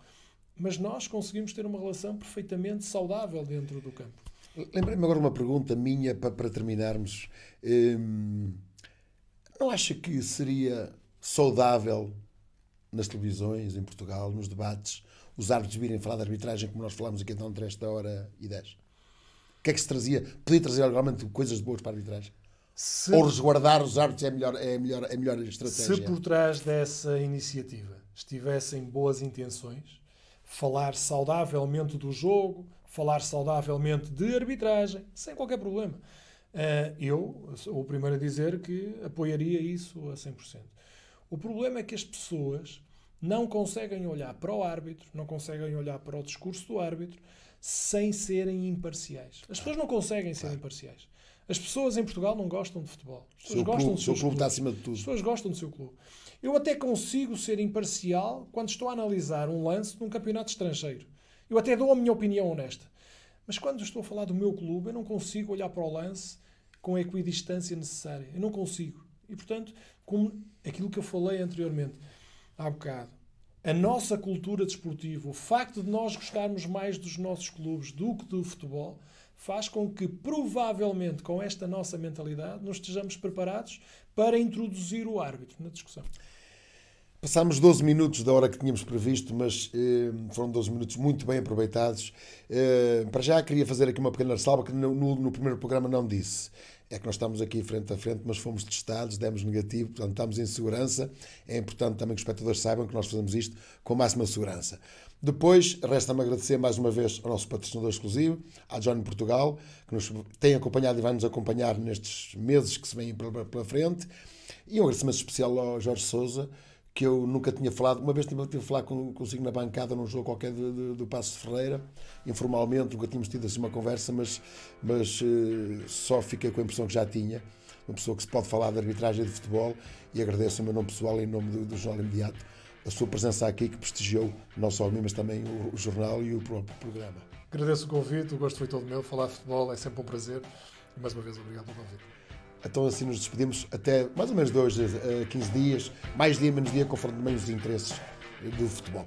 B: Mas nós conseguimos ter uma relação perfeitamente saudável dentro do campo. Lembrei-me
A: agora uma pergunta minha para, para terminarmos. Hum, não acha que seria saudável nas televisões, em Portugal, nos debates, os árbitros virem falar de arbitragem, como nós falámos aqui então entre esta hora e 10? O que é que se trazia? Podia trazer realmente coisas boas para a arbitragem? Se, Ou resguardar os árbitros é a melhor, é melhor, é a melhor estratégia? Se por
B: trás dessa iniciativa estivessem boas intenções, falar saudavelmente do jogo, falar saudavelmente de arbitragem, sem qualquer problema. Eh, eu sou o primeiro a dizer que apoiaria isso a 100%. O problema é que as pessoas não conseguem olhar para o árbitro, não conseguem olhar para o discurso do árbitro sem serem imparciais. As pessoas não conseguem ser imparciais. As pessoas em Portugal não gostam de futebol. As pessoas seu gostam clube, do seu clube está acima de tudo. As pessoas gostam do seu clube. Eu até consigo ser imparcial quando estou a analisar um lance de um campeonato estrangeiro. Eu até dou a minha opinião honesta. Mas quando estou a falar do meu clube, eu não consigo olhar para o lance com a equidistância necessária. Eu não consigo. E, portanto, como aquilo que eu falei anteriormente, há bocado. A nossa cultura desportiva, o facto de nós gostarmos mais dos nossos clubes do que do futebol, faz com que, provavelmente, com esta nossa mentalidade, nos estejamos preparados para introduzir o árbitro na discussão.
A: Passámos 12 minutos da hora que tínhamos previsto, mas eh, foram 12 minutos muito bem aproveitados. Eh, para já queria fazer aqui uma pequena ressalva que no, no, no, primeiro programa não disse é que nós estamos aqui frente a frente, mas fomos testados, demos negativo, portanto estamos em segurança. É importante também que os espectadores saibam que nós fazemos isto com máxima segurança. Depois, resta-me agradecer mais uma vez ao nosso patrocinador exclusivo, à Johnny Portugal, que nos tem acompanhado e vai nos acompanhar nestes meses que se vêm pela, pela frente. E um agradecimento especial ao Jorge Souza, que eu nunca tinha falado. Uma vez tive, tive a falar consigo na bancada num jogo qualquer do do Passo de Ferreira, informalmente, nunca tínhamos tido assim uma conversa, mas, mas eh, só fiquei com a impressão que já tinha. Uma pessoa que se pode falar de arbitragem de futebol e agradeço o meu nome pessoal em nome do, do Jornal Imediato a sua presença aqui que prestigiou não só a mim, mas também o, o jornal e o próprio
B: programa. Agradeço o convite, o gosto foi todo meu. Falar de futebol é sempre um prazer. E mais uma vez, obrigado pelo convite.
A: Então assim nos despedimos até mais ou menos de hoje a 15 dias, mais dia, menos dia, conforme os interesses do futebol.